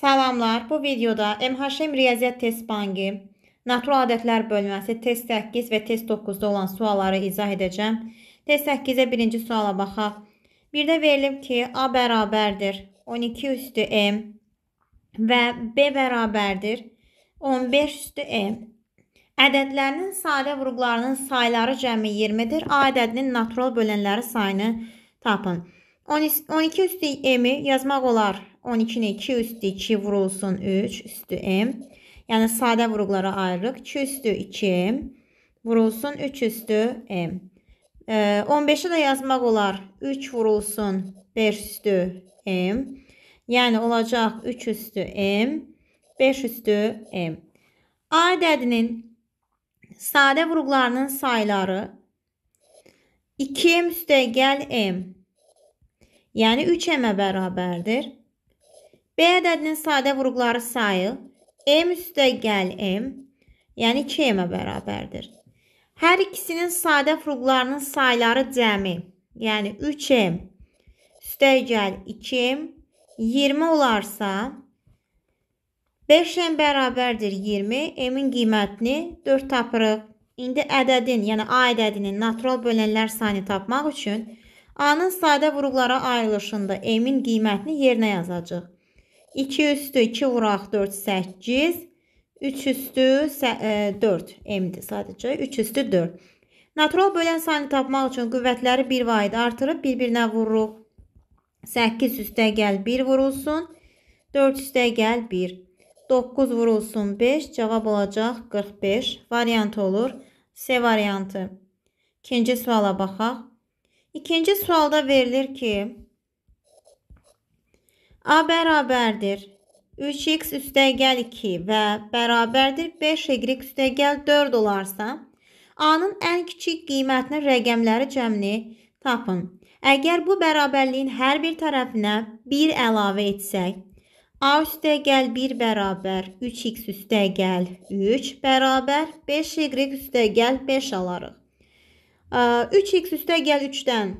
Salamlar. Bu videoda MHM riyaziyyat test banki, natural adətlər bölməsi, test 8 və test 9-da olan sualları izah edəcəm. Test 8-ə birinci suala baxaq. Birdə verilib ki, A bərabərdir 12 üstü M və B bərabərdir 15 üstü M. Ədədlərinin sadə vurğularının sayları cəmi 20-dir. A ədədinin natural bölənləri sayını tapın. 12 üstü M-i yazmaq olar 12-ni 2 üstü 2 vurulsun 3 üstü m. Yəni sadə vuruqlara ayırırıq. 2 üstü 2 vurulsun 3 üstü m. 15-i də yazmaq olar. 3 vurulsun 5 üstü m. Yəni olacaq 3 üstü m, 5 üstü m. A ədədinin sadə vuruqlarının sayları 2m üstə gəl m. Yəni 3m-ə bərabərdir. B ədədinin sadə vurğuları sayı m üstəgəl m, yəni 2m-ə bərabərdir. Hər ikisinin sadə vurğularının sayları cəmi, yəni 3m üstəgəl 2m 20 olarsa 5m bərabərdir 20. M-in qiymətini 4 tapırıq. İndi ədədin, yəni A ədədinin natural bölənlər sayını tapmaq üçün A-nın sadə vurğulara ayrılışında M-in qiymətini yerinə yazacağıq. 2 üstü 2 vuraq 4 8. 3 üstü 4 e, m-dir sadəcə. 3 üstü 4. Natural bölən sayını tapmaq üçün qüvvətləri bir vahid artırıb bir-birinə vururuq. 8 üstə gəl 1 vurulsun. 4 üstə gəl 1. 9 vurulsun 5. Cavab olacaq 45. Variant olur. C variantı. İkinci suala baxaq. İkinci sualda verilir ki, A bərabərdir 3x üstəgəl 2 və bərabərdir 5y üstəgəl 4 olarsa, A-nın ən kiçik qiymətinin rəqəmləri cəmini tapın. Əgər bu bərabərliyin hər bir tərəfinə 1 əlavə etsək, A üstəgəl 1 bərabər 3x üstəgəl 3 bərabər 5y üstəgəl 5 alarıq. 3x üstəgəl 3-dən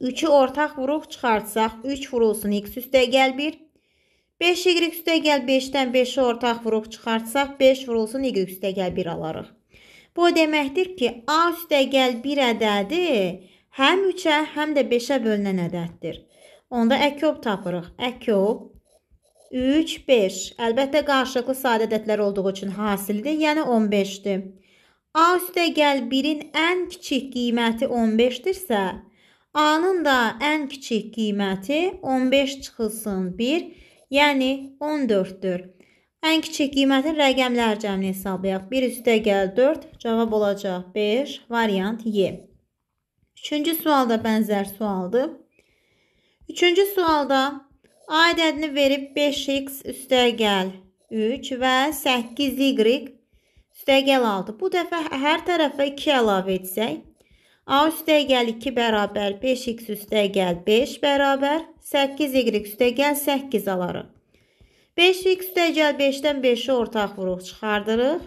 3'ü ortak vuruq çıxartsaq 3 vurulsun x üstə gəl 1. 5y üstə gəl 5-dən 5-i ortaq vuruq çıxartsaq 5 vurulsun y üstə gəl 1 alarıq. Bu deməkdir ki, a üstə gəl 1 ədədi həm 3-ə, həm də 5-ə bölünən ədəddir. Onda əkyob tapırıq. Əkyob 3, 5. Əlbəttə qarşılıqlı sadə ədədlər olduğu üçün hasildir, yəni 15-dir. A üstə gəl 1-in ən kiçik qiyməti 15-dirsə, A-nın da ən kiçik qiyməti 15 çıxılsın 1, yəni 14-dür. Ən kiçik qiymətin rəqəmlər cəmini hesablayaq. 1 üstə gəl 4, cavab olacaq 5, variant Y. Üçüncü sualda bənzər sualdır. Üçüncü sualda A ədədini verib 5x üstə gəl 3 və 8y üstə gəl 6. Bu dəfə hər tərəfə 2 əlavə etsək, A üstəgəl 2 bərabər 5x üstəgəl 5 bərabər 8y üstəgəl 8 alarıq. 5x üstəgəl 5-dən 5-i ortaq vuruq çıxardırıq.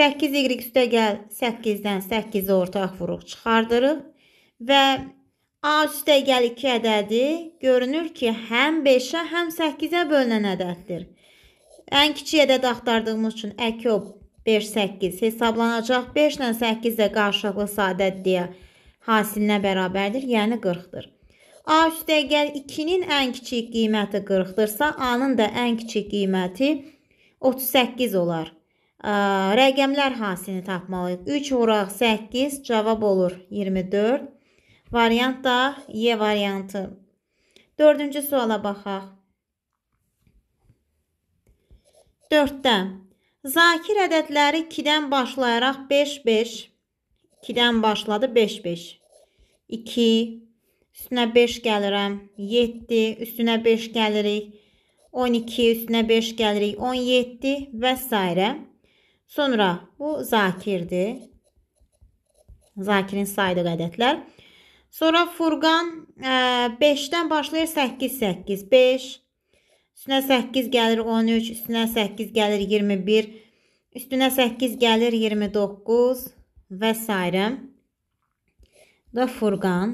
8y üstəgəl 8-dən 8-i ortaq vuruq çıxardırıq. Və A üstəgəl 2 ədədi görünür ki, həm 5-ə, həm 8-ə bölünən ədəddir. Ən kiçik ədəd axtardığımız üçün əkyob 5, 8 hesablanacaq. 5 ilə 8 də qarşılıqlı sadədliyə hasilinə bərabərdir, yəni 40-dır. A üstə əgər 2-nin ən kiçik qiyməti 40-dırsa, A-nın da ən kiçik qiyməti 38 olar. Ə, rəqəmlər hasilini tapmalıyıq. 3 oraq 8 cavab olur 24. Variant da Y variantı. Dördüncü suala baxaq. 4-dən Zakir ədədləri 2-dən başlayaraq 5-5, 2-dən başladı 5-5, 2, üstünə 5 gəlirəm, 7, üstünə 5 gəlirik, 12, üstünə 5 gəlirik, 17 və s. Sonra bu Zakirdir. Zakirin saydığı ədədlər. Sonra Furqan 5-dən başlayır 8-8, 5, Üstünə 8 gəlir 13, üstünə 8 gəlir 21, üstünə 8 gəlir 29 və s. Və Furqan.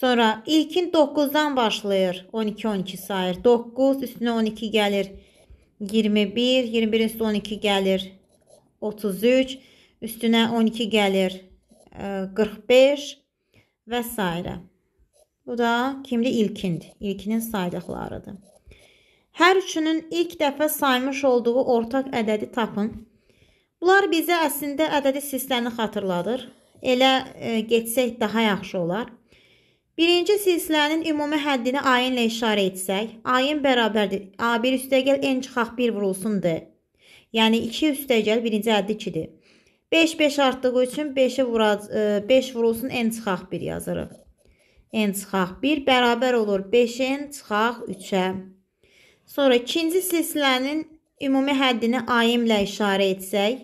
Sonra ilkin 9-dan başlayır. 12-12 sayır. 9 üstünə 12 gəlir. 21, 21 üstü 12 gəlir. 33 üstünə 12 gəlir. 45 e, və s. Bu da kimdir? İlkindir. İlkinin saydıqlarıdır. Hər üçünün ilk dəfə saymış olduğu ortaq ədədi tapın. Bunlar bizə əslində ədədi silsiləni xatırladır. Elə e, getsək daha yaxşı olar. Birinci silsilənin ümumi həddini ayınla işarə etsək, ayın bərabərdir. A1 üstəgəl n çıxaq 1 vurulsun d. Yəni 2 üstəgəl birinci həddi 2-dir. 5 5 artdığı üçün 5-i vuracaq, 5 e, vurulsun n çıxaq 1 yazırıq n çıxaq 1 bərabər olur 5n çıxaq 3-ə. Sonra ikinci silsilənin ümumi həddini AM ilə işarə etsək,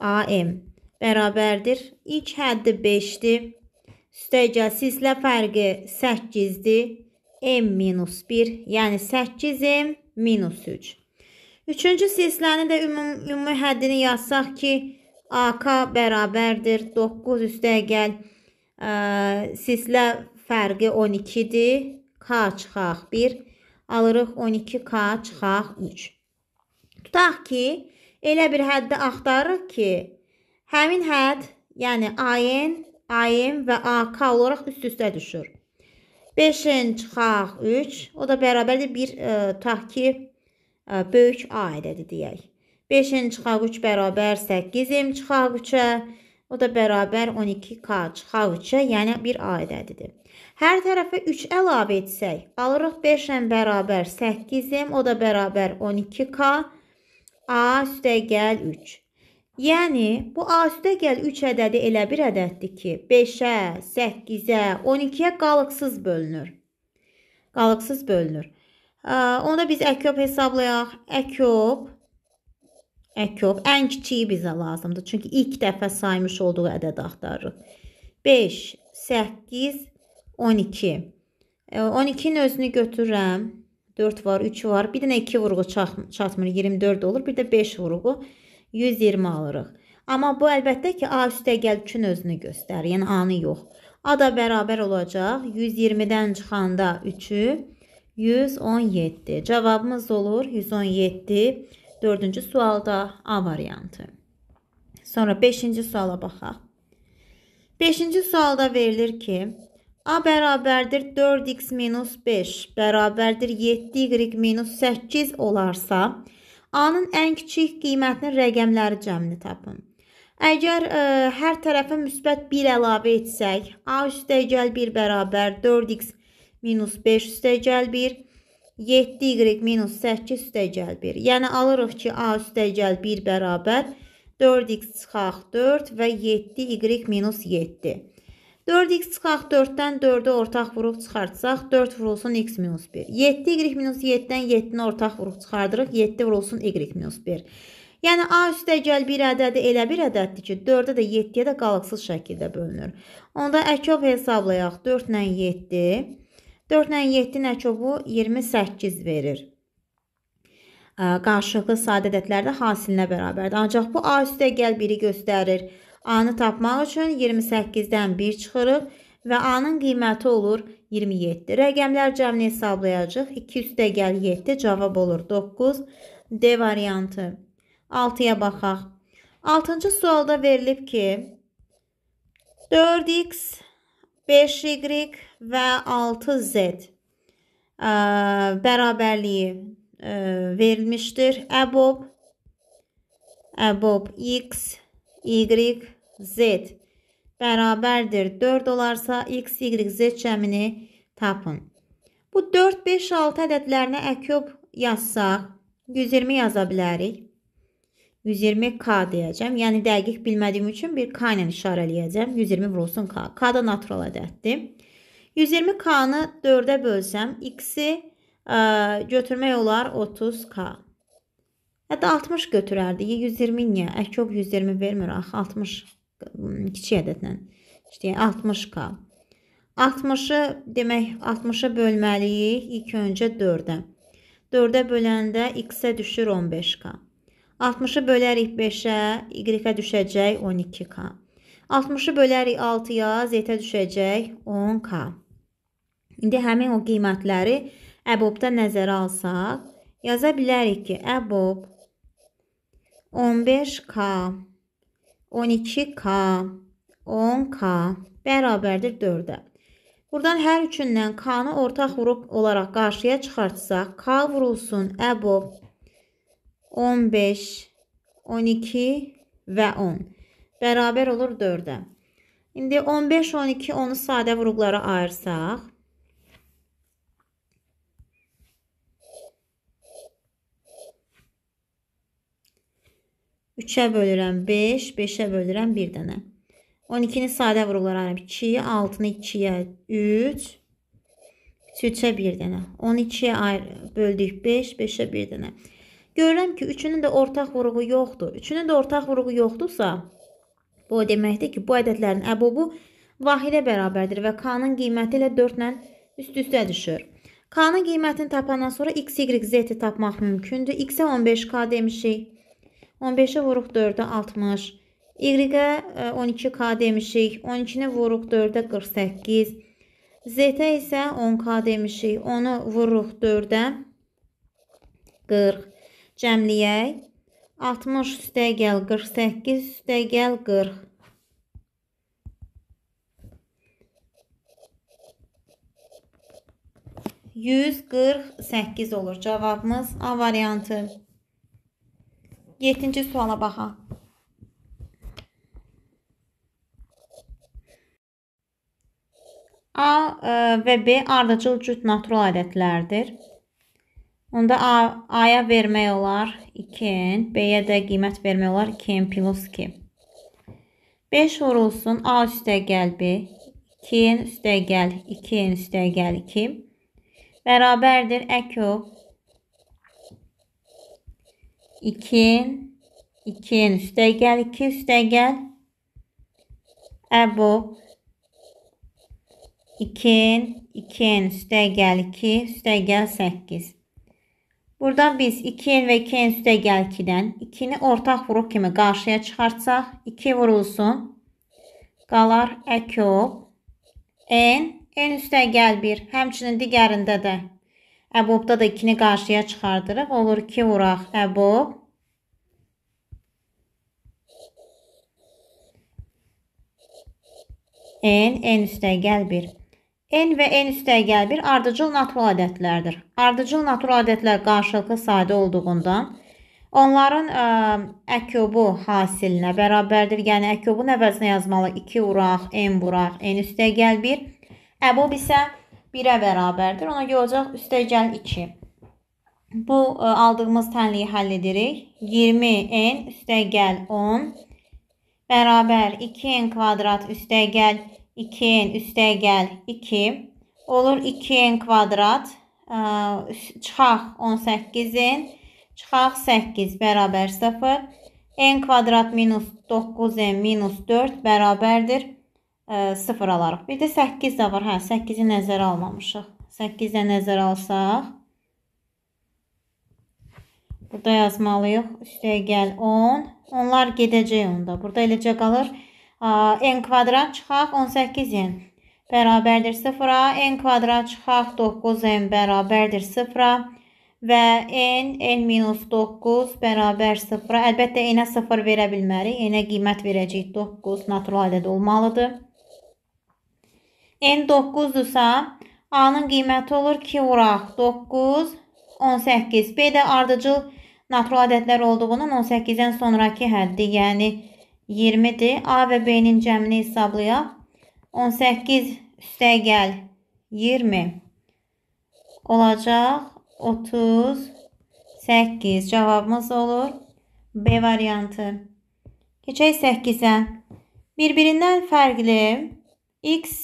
AM bərabərdir. İlk həddi 5-dir. Üstəgəl silsilə fərqi 8-dir. M minus 1, yəni 8M minus 3. Üçüncü silsilənin də ümumi, ümumi həddini yazsaq ki, AK bərabərdir. 9 üstəgəl silsilə fərqi 12-dir. K çıxaq 1, alırıq 12K çıxaq 3. Tutaq ki, elə bir həddi axtarırıq ki, həmin hədd, yəni AN, AN və AK olaraq üst-üstə düşür. 5-in çıxaq 3, o da bərabərdir 1, e, tutaq ki, e, böyük A ədədi deyək. 5-in çıxaq 3 bərabər 8-in çıxaq 3-ə, o da bərabər 12K çıxaq 3-ə, yəni 1 A ədədidir. Hər tərəfə 3 əlavə etsək, alırıq 5 ilə bərabər 8m, o da bərabər 12k, a üstə gəl 3. Yəni, bu a üstə gəl 3 ədədi elə bir ədəddir ki, 5-ə, 8-ə, 12-yə qalıqsız bölünür. Qalıqsız bölünür. Onda biz əköp hesablayaq. Əköp Əkob ən kiçiyi bizə lazımdır. Çünki ilk dəfə saymış olduğu ədəd axtarırıq. 5, 8, 12. 12-nin e, özünü götürürəm. 4 var, 3 var. Bir dənə 2 vurğu çatmır. 24 olur. Bir də 5 vurğu 120 alırıq. Amma bu əlbəttə ki, A üstəgəl üçün özünü göstərir. Yəni A-nı yox. A da bərabər olacaq. 120-dən çıxanda 3-ü 117. Cavabımız olur 117. Dördüncü sualda A variantı. Sonra 5-ci suala baxaq. 5-ci sualda verilir ki, A bərabərdir 4x minus 5 bərabərdir 7y minus 8 olarsa, A-nın ən kiçik qiymətinin rəqəmləri cəmini tapın. Əgər ə, e, hər tərəfə müsbət 1 əlavə etsək, A üstəgəl 1 bərabər 4x minus 5 üstəgəl 1, 7y minus 8 üstəgəl 1. Yəni, alırıq ki, A üstəgəl 1 bərabər 4x çıxaq 4 və 7y minus 7. 4x çıxaq 4-dən 4-ə ortaq vuruq çıxartsaq 4 vurulsun x minus 1. 7y minus 7-dən 7-ni ortaq vuruq çıxardırıq 7 vurulsun y minus 1. Yəni a üstə gəl bir ədədi elə bir ədəddir ki, 4-ə də 7-yə də qalıqsız şəkildə bölünür. Onda əkov hesablayaq 4 ilə 7. 4 ilə 7-nin əkovu 28 verir. Qarşılıqlı sadə ədədlərdə hasilinə bərabərdir. Ancaq bu a üstə gəl 1-i göstərir. A-nı tapmaq üçün 28-dən 1 çıxırıq və A-nın qiyməti olur 27. Rəqəmlər cəmini hesablayacaq. 2 üstə gəl 7 cavab olur 9. D variantı. 6-ya baxaq. 6-cı sualda verilib ki, 4x, 5y və 6z ə, e, bərabərliyi ə, e, verilmişdir. Əbob, əbob x, y z bərabərdir 4 olarsa x, y, z cəmini tapın. Bu 4, 5, 6 ədədlərinə əköb yazsaq 120 yaza bilərik. 120k deyəcəm. Yəni dəqiq bilmədiyim üçün bir k ilə işarə eləyəcəm. 120 vurulsun k. K da natural ədəddir. 120k-nı 4-ə bölsəm x-i e, götürmək olar 30k. Hətta 60 götürərdi. 120 niyə? Əkob 120 vermir axı 60 kiçik ədədlə. İşte 60k. 60-ı demək 60-a bölməliyik ilk öncə 4-ə. 4-ə böləndə x-ə düşür 15k. 60-ı bölərik 5-ə, y-ə düşəcək 12k. 60-ı bölərik 6-ya, z-ə düşəcək 10k. İndi həmin o qiymətləri əbobda nəzərə alsaq, yaza bilərik ki, əbob 15k 12K, 10K bərabərdir 4-ə. Buradan hər üçündən K-nı ortaq vuruq olaraq qarşıya çıxartsaq, K vurulsun əbob 15, 12 və 10. Bərabər olur 4-ə. İndi 15, 12, 10-u sadə vuruqlara ayırsaq, 3'e bölürəm 5, 5'ə bölürəm 1 dənə. 12-ni sadə vurularım 2, 6-nı 2-yə 3, 3-ə 1 dənə. 12-yə böldük 5, 5-ə 1 dənə. Görürəm ki, üçünün də ortaq vuruğu yoxdur. Üçünün də ortaq vuruğu yoxdursa, bu o deməkdir ki, bu ədədlərin əbobu vahidə bərabərdir və K-nın qiyməti ilə 4 ilə üst-üstə düşür. K-nın qiymətini tapandan sonra x, y, z-i tapmaq mümkündür. X-ə 15K demişik. 15-i vuruq 4-ə 60. Y-ə 12K demişik. 12-ni vuruq 4-ə 48. Z-ə isə 10K demişik. 10-u vuruq 4-ə 40. Cəmləyək. 60 üstə gəl 48 üstə gəl 40. Yüz qırx səkkiz olur. Cavabımız A variantı. 7-ci suala baxaq. A e, və B ardıcıl cüt natural ədədlərdir. Onda A-ya vermək olar 2n, B-yə də qiymət vermək olar 2n plus 2. 5 vurulsun, A üstə gəl B, 2n üstə gəl 2n üstə gəl 2. Bərabərdir, ə köp 2 2 üstə gəl, 2 üstə gəl. Əbub 2 2 üstə gəl, 2 üstə gəl 8. Burada biz 2 və 2 üstə gəl 2-dən 2-ni ortaq vuruq kimi qarşıya çıxartsaq 2 vurulsun. Qalar əkub n n üstə gəl 1. Həmçinin digərində də Əbobda da 2-ni qarşıya çıxardırıq. Olur 2 vuraq əbob. N, N üstəgəl 1. N və N üstəgəl 1 ardıcıl natural ədədlərdir. Ardıcıl natural ədədlər qarşılıqlı sayda olduğundan onların ə, əkobu hasilinə bərabərdir. Yəni əkobun əvəzinə yazmalıyıq 2 vuraq, N vuraq, N üstəgəl 1. Əbob isə 1. 1-ə bərabərdir. Ona görə olacaq üstəgəl 2. Bu ə, e, aldığımız tənliyi həll edirik. 20n üstəgəl 10 bərabər 2n kvadrat üstəgəl 2n üstəgəl 2 olur 2n kvadrat ə, e, çıxaq 18-in çıxaq 8 bərabər 0 n kvadrat minus 9n minus 4 bərabərdir 0 alarıq. Bir də 8 də var. Hə, 8-i nəzərə almamışıq. 8 də nəzərə alsaq. Burada yazmalıyıq. Üstəyə gəl 10. Onlar gedəcək onda. Burada eləcə qalır. N kvadrat çıxaq 18n. Bərabərdir 0-a. N kvadrat çıxaq 9n bərabərdir 0-a. Və n, n minus 9 bərabər 0-a. Əlbəttə, n-ə 0 verə bilmərik. N-ə qiymət verəcəyik 9 natural ədəd olmalıdır. N 9-dursa, A-nın qiyməti olur 2 vuraq 9, 18. B də ardıcıl natural ədədlər olduğundan 18-dən sonrakı həddi, yəni 20-dir. A və B-nin cəmini hesablayaq. 18 üstə gəl 20 olacaq 38 cavabımız olur. B variantı. Keçək 8-ə. Bir-birindən fərqli x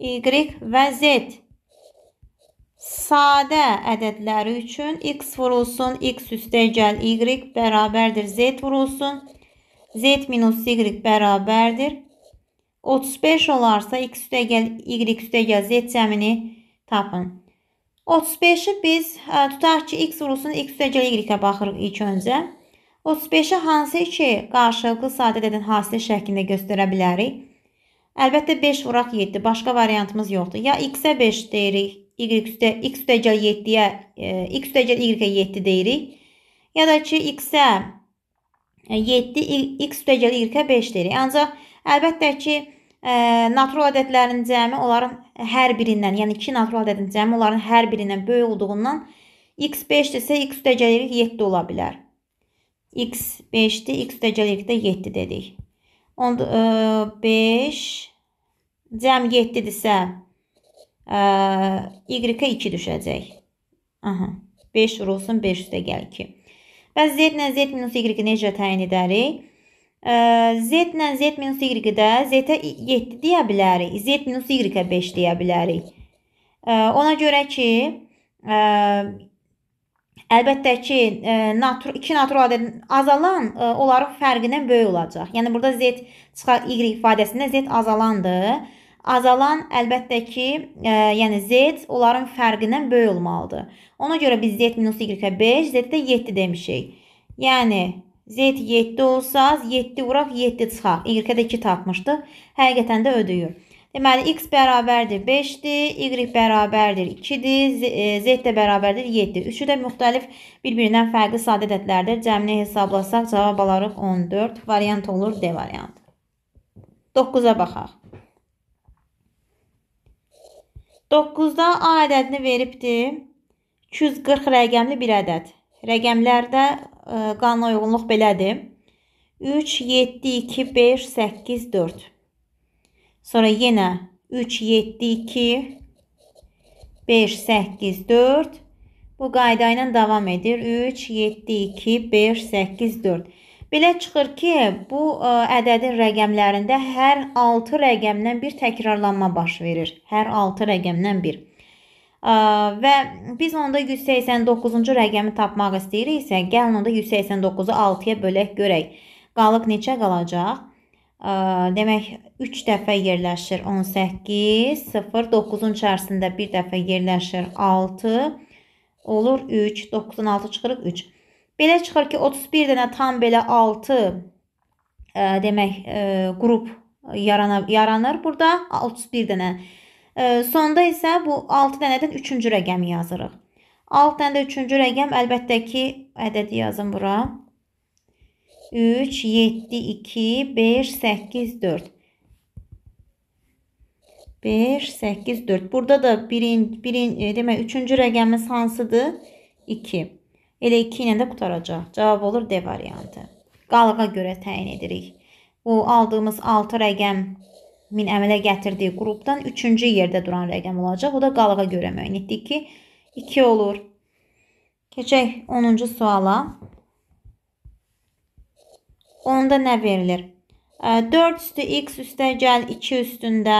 Y və Z. Sadə ədədləri üçün x vurulsun, x üstə gəl y bərabərdir z vurulsun. z minus y bərabərdir. 35 olarsa x üstə gəl y üstə gəl z cəmini tapın. 35-i biz ə, tutaq ki, x vurulsun, x üstə gəl y-ə baxırıq ilk öncə. 35-i hansı iki qarşılıqlı sadə ədədin hasili şəklində göstərə bilərik? Əlbəttə 5 vuraq 7. Başqa variantımız yoxdur. Ya x-ə 5 deyirik. Y üstə x üstəgəl 7-yə e, x üstəgəl y-ə 7 deyirik. Ya da ki x-ə 7 x üstəgəl y-ə 5 deyirik. Ancaq əlbəttə ki e, natural ədədlərin cəmi onların hər birindən, yəni 2 natural ədədin cəmi onların hər birindən böyük olduğundan x 5-dir isə x üstəgəl y 7 ola bilər. x 5-dir, x üstəgəl y-də 7 dedik. Onda 5 cəm 7-dirsə y-ə 2 düşəcək. Aha. 5 vurulsun 5 üstə gəl 2. Bəs z ilə z minus y-i necə təyin edərik? E, z ilə z minus y-də z-ə 7 deyə bilərik. Z minus y-ə 5 deyə bilərik. E, ona görə ki, e, Əlbəttə ki, e, natur 2 natural adəd azalan e, onların fərqindən böyük olacaq. Yəni burada z çıxar y ifadəsində z azalandır. Azalan əlbəttə ki, ə, e, yəni z onların fərqindən böyük olmalıdır. Ona görə biz z -y5, z də 7 demişik. Yəni z 7 olsa, 7 vuraq 7 çıxar. Y-də 2 tapmışdıq. Həqiqətən də ödəyir. Deməli x bərabərdir 5-dir, y bərabərdir 2-dir, e, z də bərabərdir 7-dir. Üçü də müxtəlif bir-birindən fərqli sadə ədədlərdir. Cəmini hesablasaq cavab alarıq 14. Variant olur D variantı. 9-a baxaq. 9-da A ədədini veribdir. 240 rəqəmli bir ədəd. Rəqəmlərdə e, qanuna uyğunluq belədir. 3, 7, 2, 5, 8, 4. Sonra yenə 3, 7, 2, 5, 8, 4. Bu qayda ilə davam edir. 3, 7, 2, 5, 8, 4. Belə çıxır ki, bu ə, e, ədədin rəqəmlərində hər 6 rəqəmdən bir təkrarlanma baş verir. Hər 6 rəqəmdən bir. Ə, e, və biz onda 189-cu rəqəmi tapmaq istəyiriksə, gəlin onda 189-u 6-ya bölək görək. Qalıq neçə qalacaq? demək 3 dəfə yerləşir 18, 0, 9-un içərisində 1 dəfə yerləşir 6, olur 3, 9-dan 6 çıxırıq 3. Belə çıxır ki, 31 dənə tam belə 6 demək qrup yarana, yaranır burada 31 dənə. Sonda isə bu 6 dənədən 3-cü rəqəmi yazırıq. 6 dənə də 3-cü rəqəm əlbəttə ki, ədədi yazın bura. 3, 7, 2, 5, 8, 4. 5, 8, 4. Burada da birin, birin, e, demək, üçüncü rəqəmiz hansıdır? 2. Elə 2 ilə də qutaracaq. Cavab olur D variantı. Qalığa görə təyin edirik. Bu aldığımız 6 rəqəm min əmələ gətirdiyi qrupdan 3-cü yerdə duran rəqəm olacaq. O da qalığa görə müəyyən etdik ki, 2 olur. Keçək 10-cu suala. Onda nə verilir? 4 üstü x üstə gəl 2 üstündə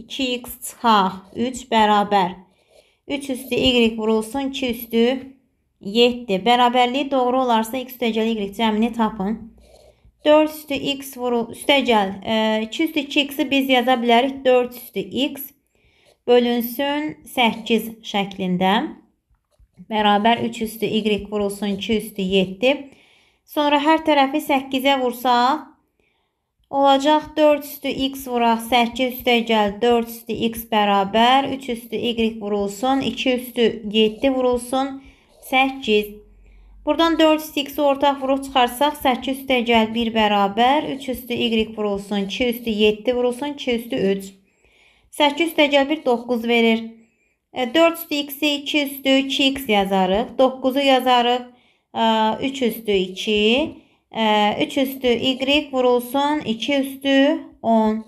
2x çıxaq. 3 bərabər. 3 üstü y vurulsun 2 üstü 7. Bərabərliyi doğru olarsa x üstə gəl y cəmini tapın. 4 üstü x vurul üstə gəl. 2 üstü 2x-i biz yaza bilərik. 4 üstü x bölünsün 8 şəklində. Bərabər 3 üstü y vurulsun 2 üstü 7. Sonra hər tərəfi 8-ə vursaq, olacaq 4 üstü x vuraq, 8 üstə gəl, 4 üstü x bərabər, 3 üstü y vurulsun, 2 üstü 7 vurulsun, 8. Buradan 4 üstü x ortaq vurub çıxarsaq, 8 üstə gəl 1 bərabər, 3 üstü y vurulsun, 2 üstü 7 vurulsun, 2 üstü 3. 8 üstə gəl 1 9 verir. 4 e, üstü x-i 2 üstü 2x yazarıq, 9-u yazarıq. 3 üstü 2, 3 üstü y vurulsun 2 üstü 10.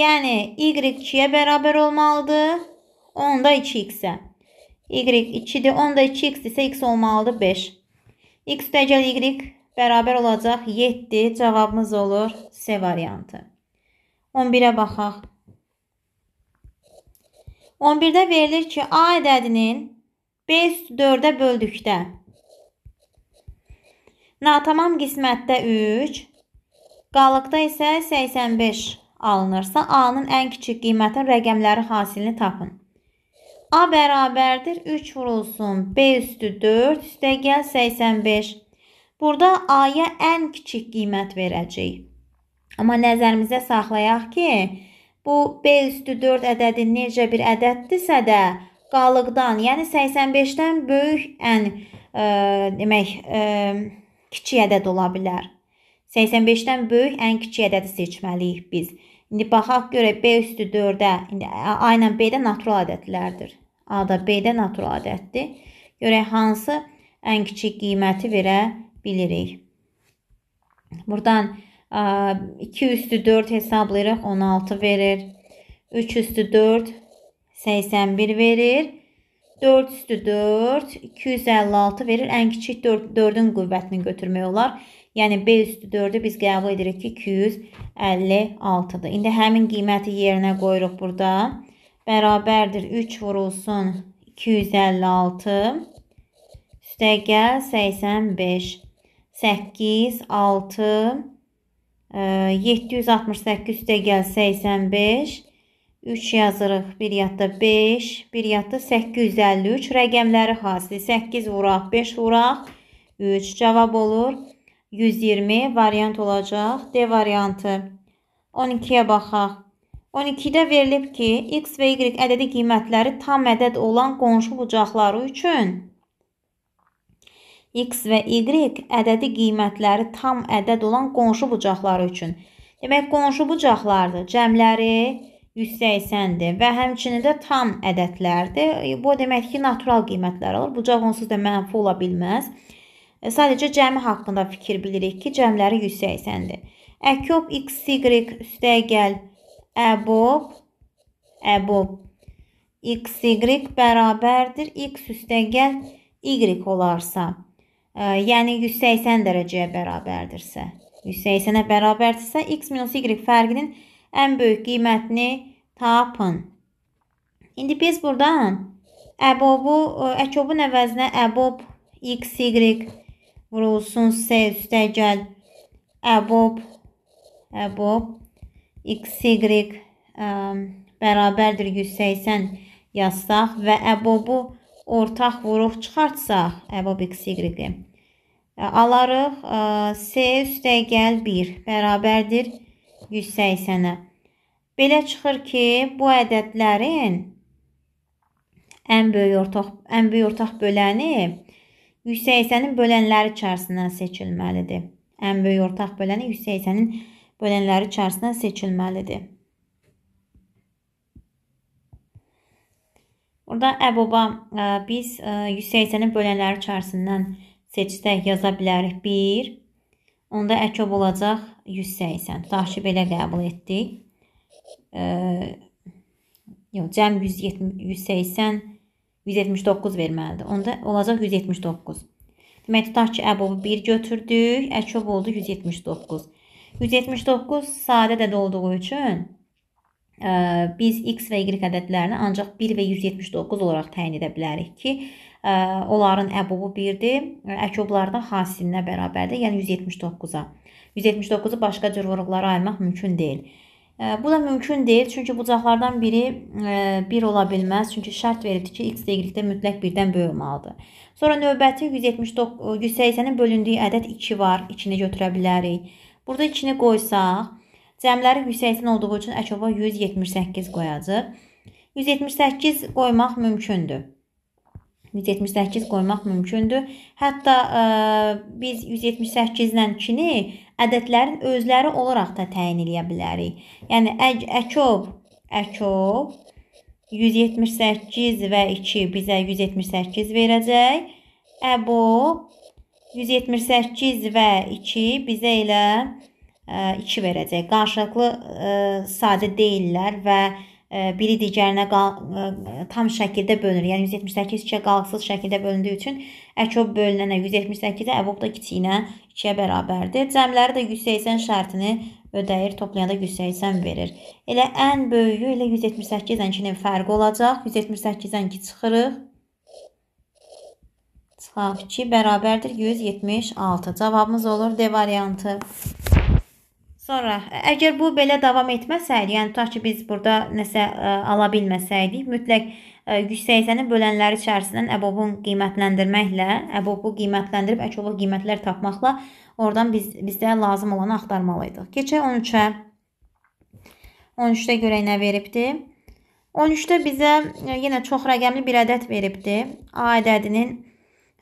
Yəni y 2-yə bərabər olmalıdır. 10 da 2x-ə. y 2-dir, 10 da 2x isə x olmalıdır 5. x dəcəl y bərabər olacaq 7. Cavabımız olur C variantı. 11-ə baxaq. 11-də verilir ki, A ədədinin B üstü 4-ə böldükdə Natamam qismətdə 3, qalıqda isə 85 alınırsa, A-nın ən kiçik qiymətin rəqəmləri hasilini tapın. A bərabərdir 3 vurulsun, B üstü 4, üstə gəl 85. Burada A-ya ən kiçik qiymət verəcəyik. Amma nəzərimizə saxlayaq ki, bu B üstü 4 ədədi necə bir ədəddirsə də, qalıqdan, yəni 85-dən böyük ən, ə, demək, ə, kiçik ədəd ola bilər. 85-dən böyük ən kiçik ədədi seçməliyik biz. İndi baxaq görə B üstü 4-ə, indi A ilə B də natural ədədlərdir. A da B də natural ədəddir. Görək hansı ən kiçik qiyməti verə bilirik. Burdan 2 üstü 4 hesablayırıq, 16 verir. 3 üstü 4 81 verir. 4 üstü 4 256 verir. Ən kiçik 4, 4-ün qüvvətini götürmək olar. Yəni B üstü 4-ü biz qəbul edirik ki, 256-dır. İndi həmin qiyməti yerinə qoyuruq burada. Bərabərdir 3 vurulsun 256 üstəgəl 85 8 6 768 üstəgəl 85 3 yazırıq. 1 yadda 5, 1 yadda 853. Rəqəmləri xasli. 8 vuraq, 5 vuraq. 3 cavab olur. 120 variant olacaq. D variantı. 12-yə baxaq. 12-də verilib ki, x və y ədədi qiymətləri tam ədəd olan qonşu bucaqları üçün x və y ədədi qiymətləri tam ədəd olan qonşu bucaqları üçün. Demək, qonşu bucaqlardır. Cəmləri 180-dir və həmçinin də tam ədədlərdir. Bu demək ki, natural qiymətlər olur. Bucaq onsuz da mənfi ola bilməz. E, sadəcə cəmi haqqında fikir bilirik ki, cəmləri 180-dir. Əkub x, y üstəgəl əbob əbob x, y bərabərdir. x üstəgəl y olarsa, ə, e, yəni 180 dərəcəyə bərabərdirsə, 180-ə bərabərdirsə, x minus y fərqinin 180 ən böyük qiymətini tapın. İndi biz buradan əbobu, e, əkobun əvəzinə əbob xy vurulsun s üstəgəl əbob əbob xy e, bərabərdir 180 yazsaq və əbobu ortaq vuruq çıxartsaq, əbob xy-i e. alarıq. S üstəgəl 1 bərabərdir 180-ə. Belə çıxır ki, bu ədədlərin ən böyük ortaq ən böyük ortaq böləni 180-in bölənləri içərisindən seçilməlidir. Ən böyük ortaq böləni 180-in bölənləri içərisindən seçilməlidir. Burada əboba e, biz 180-in e, bölənləri içərisindən seçsək yaza bilərik 1. Onda əkəb olacaq 180. Tutaq ki, belə qəbul etdik. E, yox, cəm 170, 180, 179 verməlidir. Onda olacaq 179. Demək, tutaq ki, əbobu 1 götürdük, əkub oldu 179. 179 sadə dədə olduğu üçün ə, biz x və y ədədlərini ancaq 1 və 179 olaraq təyin edə bilərik ki, ə, onların əbobu 1-dir, əkoblardan hasilinə bərabərdir, yəni 179-a. 179-u başqa cür vurğulara ayırmaq mümkün deyil. E, bu da mümkün deyil, çünki bucaqlardan biri 1 e, ola bilməz, çünki şərt verildi ki, x deyilikdə mütləq birdən böyük olmalıdır. Sonra növbəti 179 180-in bölündüyü ədəd 2 var, 2-ni götürə bilərik. Burada 2-ni qoysaq, cəmləri 180 olduğu üçün əkova 178 qoyacağıq. 178 qoymaq mümkündür. 178 qoymaq mümkündür. Hətta ə, e, biz 178 ilə 2-ni ədədlərin özləri olaraq da təyin edə bilərik. Yəni əkov, əkov 178 və 2 bizə 178 verəcək. Əbo 178 və 2 bizə elə 2 e, verəcək. Qarşılıqlı ə, e, sadə deyillər və biri digərinə tam şəkildə bölünür. Yəni 178 2-yə qalxsız şəkildə bölündüyü üçün əkrob bölünənə 178-ə, əbob da kiçiyinə 2-yə bərabərdir. Cəmləri də 180 şərtini ödəyir, toplayanda 180 verir. Elə ən böyüyü ilə 178-dən 2-nin fərqi olacaq. 178-dən 2 çıxırıq. Çıxaq 2 bərabərdir 176. Cavabımız olur D variantı. Sonra əgər bu belə davam etməsəydi, yəni tutaq ki, biz burada nəsə ə, ala bilməsəydik, mütləq 180-i bölənləri içərisindən əbobun qiymətləndirməklə, əbobu qiymətləndirib əkoblu qiymətlər tapmaqla oradan biz bizdə lazım olanı axtarmalıydıq. Keçək 13-ə. 13-də görək nə veribdi? 13-də bizə yenə çox rəqəmli bir ədəd veribdi. A ədədinin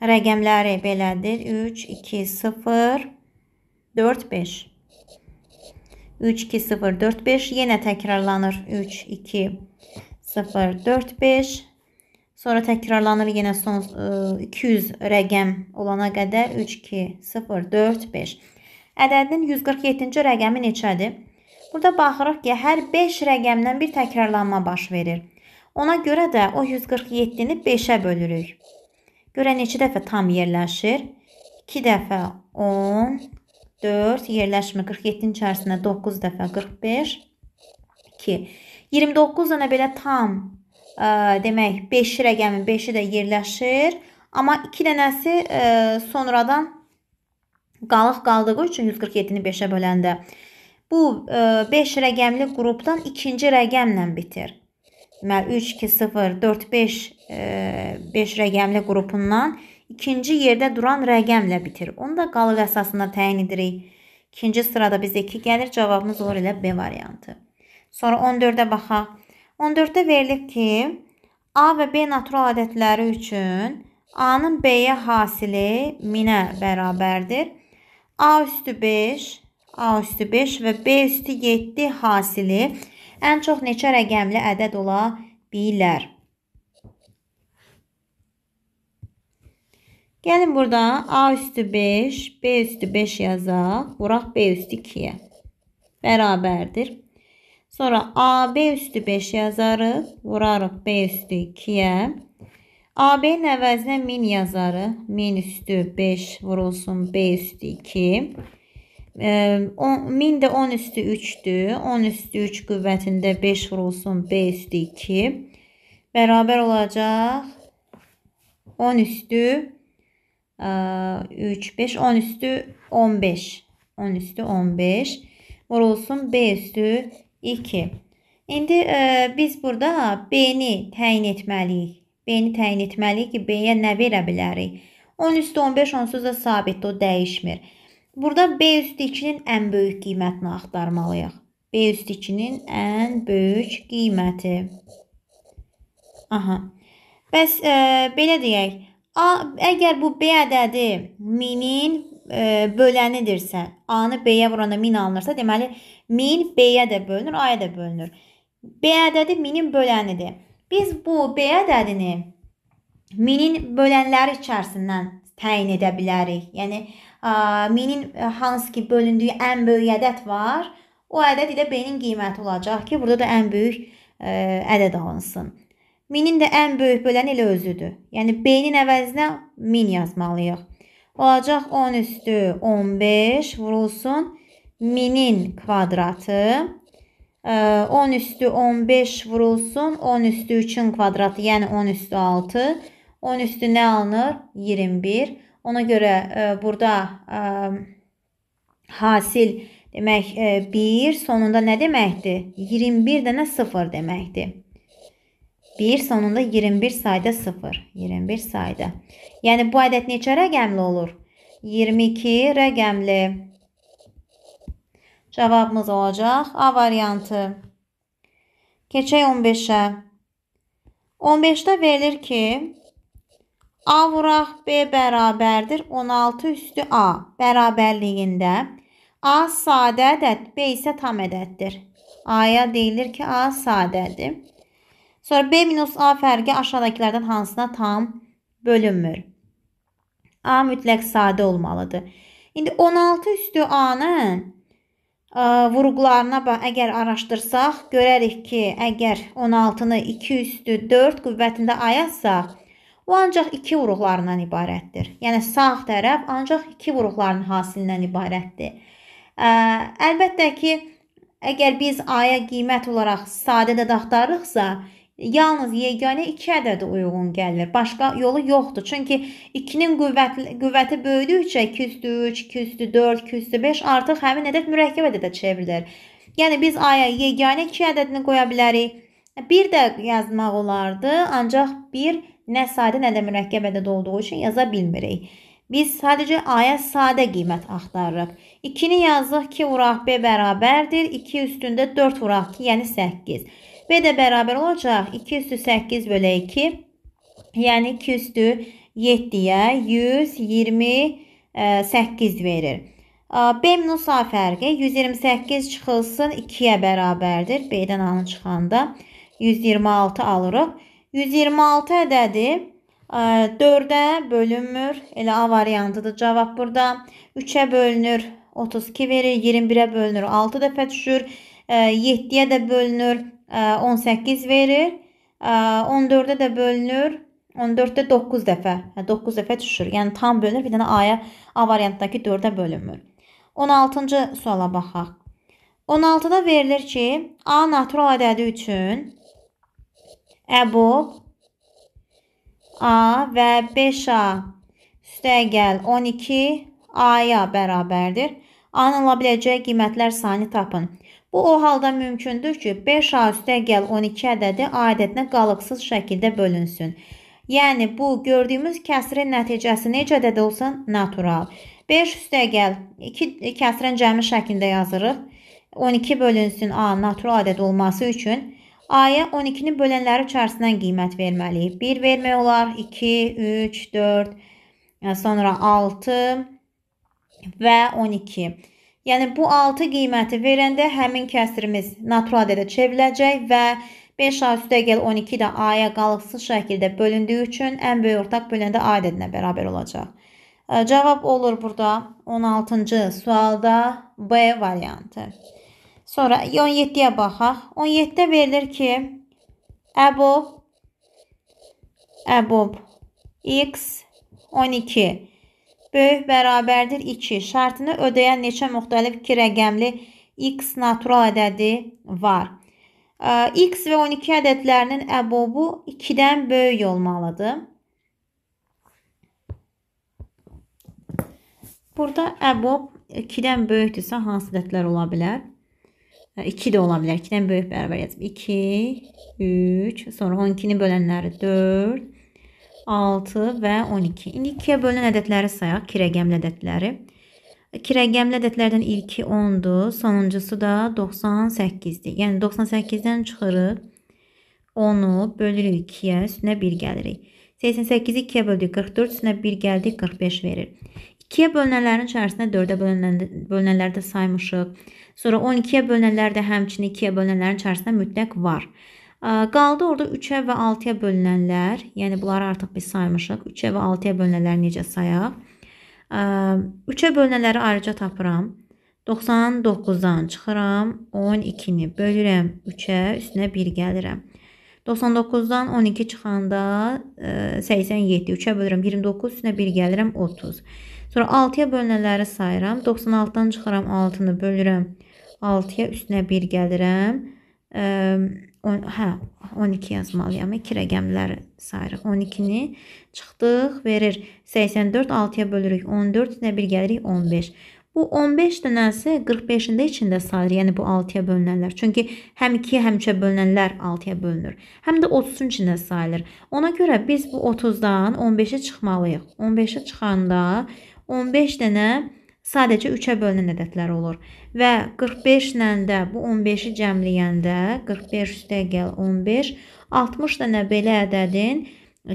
rəqəmləri belədir: 3, 2, 0, 4, 5. 3 2 0 4 5 yenə təkrarlanır. 3 2 0 4 5 sonra təkrarlanır yenə son ə, e, 200 rəqəm olana qədər 3 2 0 4 5. Ədədin 147-ci rəqəmi neçədir? Burada baxırıq ki, hər 5 rəqəmdən bir təkrarlanma baş verir. Ona görə də o 147-ni 5-ə bölürük. Görə neçə dəfə tam yerləşir? 2 dəfə 10, 4 yerləşmə 47-nin içərisində 9 dəfə 45 2 29 dənə belə tam ə, demək 5 rəqəmin 5-i də yerləşir. Amma 2 dənəsi ə, sonradan qalıq qaldığı üçün 147-ni 5-ə böləndə bu ə, 5 rəqəmli qrupdan ikinci rəqəmlə bitir. Deməli 3 2 0 4 5 ə, 5 rəqəmli qrupundan ikinci yerdə duran rəqəmlə bitir. Onu da qalıq əsasında təyin edirik. İkinci sırada bizə 2 gəlir. Cavabımız olur elə B variantı. Sonra 14-də baxaq. 14-də verilib ki, A və B natural ədədləri üçün A-nın B-yə hasili minə bərabərdir. A üstü 5, A üstü 5 və B üstü 7 hasili ən çox neçə rəqəmli ədəd ola bilər? Gəlin burada A üstü 5, B üstü 5 yazaq. Vuraq B üstü 2-yə. Bərabərdir. Sonra AB üstü 5 yazarıq. Vurarıq B üstü 2-yə. AB-nin əvəzinə 1000 yazarıq. 1000 üstü 5 vurulsun B üstü 2. 1000 də 10 üstü 3-dür. 10 üstü 3 qüvvətində 5 vurulsun B üstü 2. Bərabər olacaq 10 üstü 3. 3, 5, 10 üstü 15. 10 üstü 15. Vurulsun B üstü 2. İndi e, biz burada B-ni təyin etməliyik. B-ni təyin etməliyik ki, B-yə nə verə bilərik? 10 üstü 15 onsuz da sabitdir, o dəyişmir. Burada B üstü 2-nin ən böyük qiymətini axtarmalıyıq. B üstü 2-nin ən böyük qiyməti. Aha. Bəs e, belə deyək, Əgər bu B ədədi minin e, bölənidirsə, A-nı B-yə vuranda min alınırsa, deməli min B-yə də bölünür, A-ya da bölünür. B ədədi minin bölənidir. Biz bu B ədədini minin bölənləri içərisindən təyin edə bilərik. Yəni a, minin hansı ki bölündüyü ən böyük ədəd var, o ədəd ilə B-nin qiyməti olacaq ki, burada da ən böyük ə, e, ədəd alınsın. Minin də ən böyük bölən elə özüdür. Yəni beynin əvəzinə min yazmalıyıq. Olacaq 10 üstü 15 vurulsun minin kvadratı. 10 üstü 15 vurulsun 10 üstü 3-ün kvadratı, yəni 10 üstü 6. 10 üstü nə alınır? 21. Ona görə ə, burada ə, hasil demək ə, 1 sonunda nə deməkdir? 21 dənə 0 deməkdir. 1 sonunda 21 sayda 0. 21 sayda. Yəni bu ədəd neçə rəqəmli olur? 22 rəqəmli. Cavabımız olacaq A variantı. Keçək 15-ə. 15-də verilir ki, A vuraq B bərabərdir 16 üstü A bərabərliyində. A sadə ədəd, B isə tam ədəddir. A-ya deyilir ki, A sadədir. Sonra B minus A fərqi aşağıdakilərdən hansına tam bölünmür? A mütləq sadə olmalıdır. İndi 16 üstü A-nın e, vurğularına əgər araşdırsaq, görərik ki, əgər 16-nı 2 üstü 4 qüvvətində ayatsaq, o ancaq 2 vuruqlarından ibarətdir. Yəni sağ tərəf ancaq 2 vuruqların hasilindən ibarətdir. Ə, e, əlbəttə ki, əgər biz aya qiymət olaraq sadə də axtarırıqsa, yalnız yeganə 2 ədədi uyğun gəlir. Başqa yolu yoxdur. Çünki 2-nin qüvvəti, qüvvəti böyüdükcə 2 üstü 3, 2 üstü 4, 2 üstü 5 artıq həmin ədəd mürəkkəb ədədə çevrilir. Yəni biz aya yeganə 2 ədədini qoya bilərik. 1 də yazmaq olardı, ancaq 1 nə sadə, nə də mürəkkəb ədəd olduğu üçün yaza bilmirik. Biz sadəcə aya sadə qiymət axtarırıq. 2-ni yazırıq ki, vuraq B bərabərdir. 2 üstündə 4 vuraq ki, yəni 8. B də bərabər olacaq 2 üstü 8 bölə 2. Yəni 2 üstü 7-yə 128 e, verir. E, B minus A fərqi 128 çıxılsın 2-yə bərabərdir. B-dən A-nı çıxanda 126 alırıq. 126 ədədi 4-ə e, bölünmür. Elə A variantıdır cavab burada. 3-ə bölünür 32 verir. 21-ə bölünür 6 dəfə düşür. 7-yə də bölünür 18 verir. 14-ə də bölünür. 14-də 9 dəfə. Hə 9 dəfə düşür. Yəni tam bölünür. Bir dənə A-ya A variantdakı 4-ə bölünmür. 16-cı suala baxaq. 16-da verilir ki, A natural ədədi üçün əbub A və 5A üstəgəl 12 A-ya bərabərdir. A-nın ola biləcəyi qiymətlər sayını tapın. Bu o halda mümkündür ki, 5A üstə gəl 12 ədədi A ədədinə qalıqsız şəkildə bölünsün. Yəni, bu gördüyümüz kəsrin nəticəsi necə ədəd olsun? Natural. 5 üstə gəl 2 kəsrin cəmi şəklində yazırıq. 12 bölünsün A natural ədəd olması üçün A-ya 12-ni bölənləri içərisindən qiymət verməliyik. 1 vermək olar, 2, 3, 4, sonra 6 və 12. Yəni bu 6 qiyməti verəndə həmin kəsirimiz natural ədədə çevriləcək və 5 a üstəgəl 12 də a-ya qalıqsız şəkildə bölündüyü üçün ən böyük ortaq böləndə a ədədinə bərabər olacaq. E, cavab olur burada 16-cı sualda B variantı. Sonra 17-yə baxaq. 17-də verilir ki, əbob əbob x 12 böyük bərabərdir 2 şərtini ödəyən neçə müxtəlif 2 rəqəmli x natural ədədi var? X və 12 ədədlərinin əbobu 2-dən böyük olmalıdır. Burada əbob 2-dən böyükdürsə hansı ədədlər ola bilər? 2 də ola bilər. 2-dən böyük bərabər yazıb. 2, 3, sonra 12-ni bölənləri 4, 6 və 12. İndi 2-yə bölünən ədədləri sayaq, 2 rəqəmli ədədləri. 2 rəqəmli ədədlərdən ilki 10-dur, sonuncusu da 98-dir. Yəni 98-dən çıxırıq, 10-u bölürük 2-yə, üstünə 1 gəlirik. 88-i 2-yə böldük, 44, üstünə 1 gəldik, 45 verir. 2-yə bölünənlərin içərisində 4-ə bölünənləri də saymışıq. Sonra 12-yə bölünənlər də həmçinin 2-yə bölünənlərin içərisində mütləq var. Qaldı orada 3-ə və 6-ya bölünənlər. Yəni bunları artıq biz saymışıq. 3-ə və 6-ya bölünənləri necə sayaq? 3-ə bölünənləri ayrıca tapıram. 99-dan çıxıram. 12-ni bölürəm 3-ə, üstünə 1 gəlirəm. 99-dan 12 çıxanda 87, e, 3-ə bölürəm 29, üstünə 1 gəlirəm 30. Sonra 6-ya bölünənləri sayıram. 96-dan çıxıram 6-nı bölürəm 6-ya, üstünə 1 gəlirəm. 10, hə, 12 yazmalıyam. 2 rəqəmləri sayırıq. 12-ni çıxdıq, verir 84 6-ya bölürük 14, nə bir gəlirik 15. Bu 15 dənəsi 45-in də içində sayılır. Yəni bu 6-ya bölünənlər. Çünki həm 2-yə, həm 3-ə bölünənlər 6-ya bölünür. Həm də 30-un içində sayılır. Ona görə biz bu 30-dan 15-ə çıxmalıyıq. 15-ə çıxanda 15 dənə sadəcə 3-ə bölünən ədədlər olur. Və 45 ilə də bu 15-i cəmləyəndə 45 üstə gəl 15, 60 dənə belə ədədin,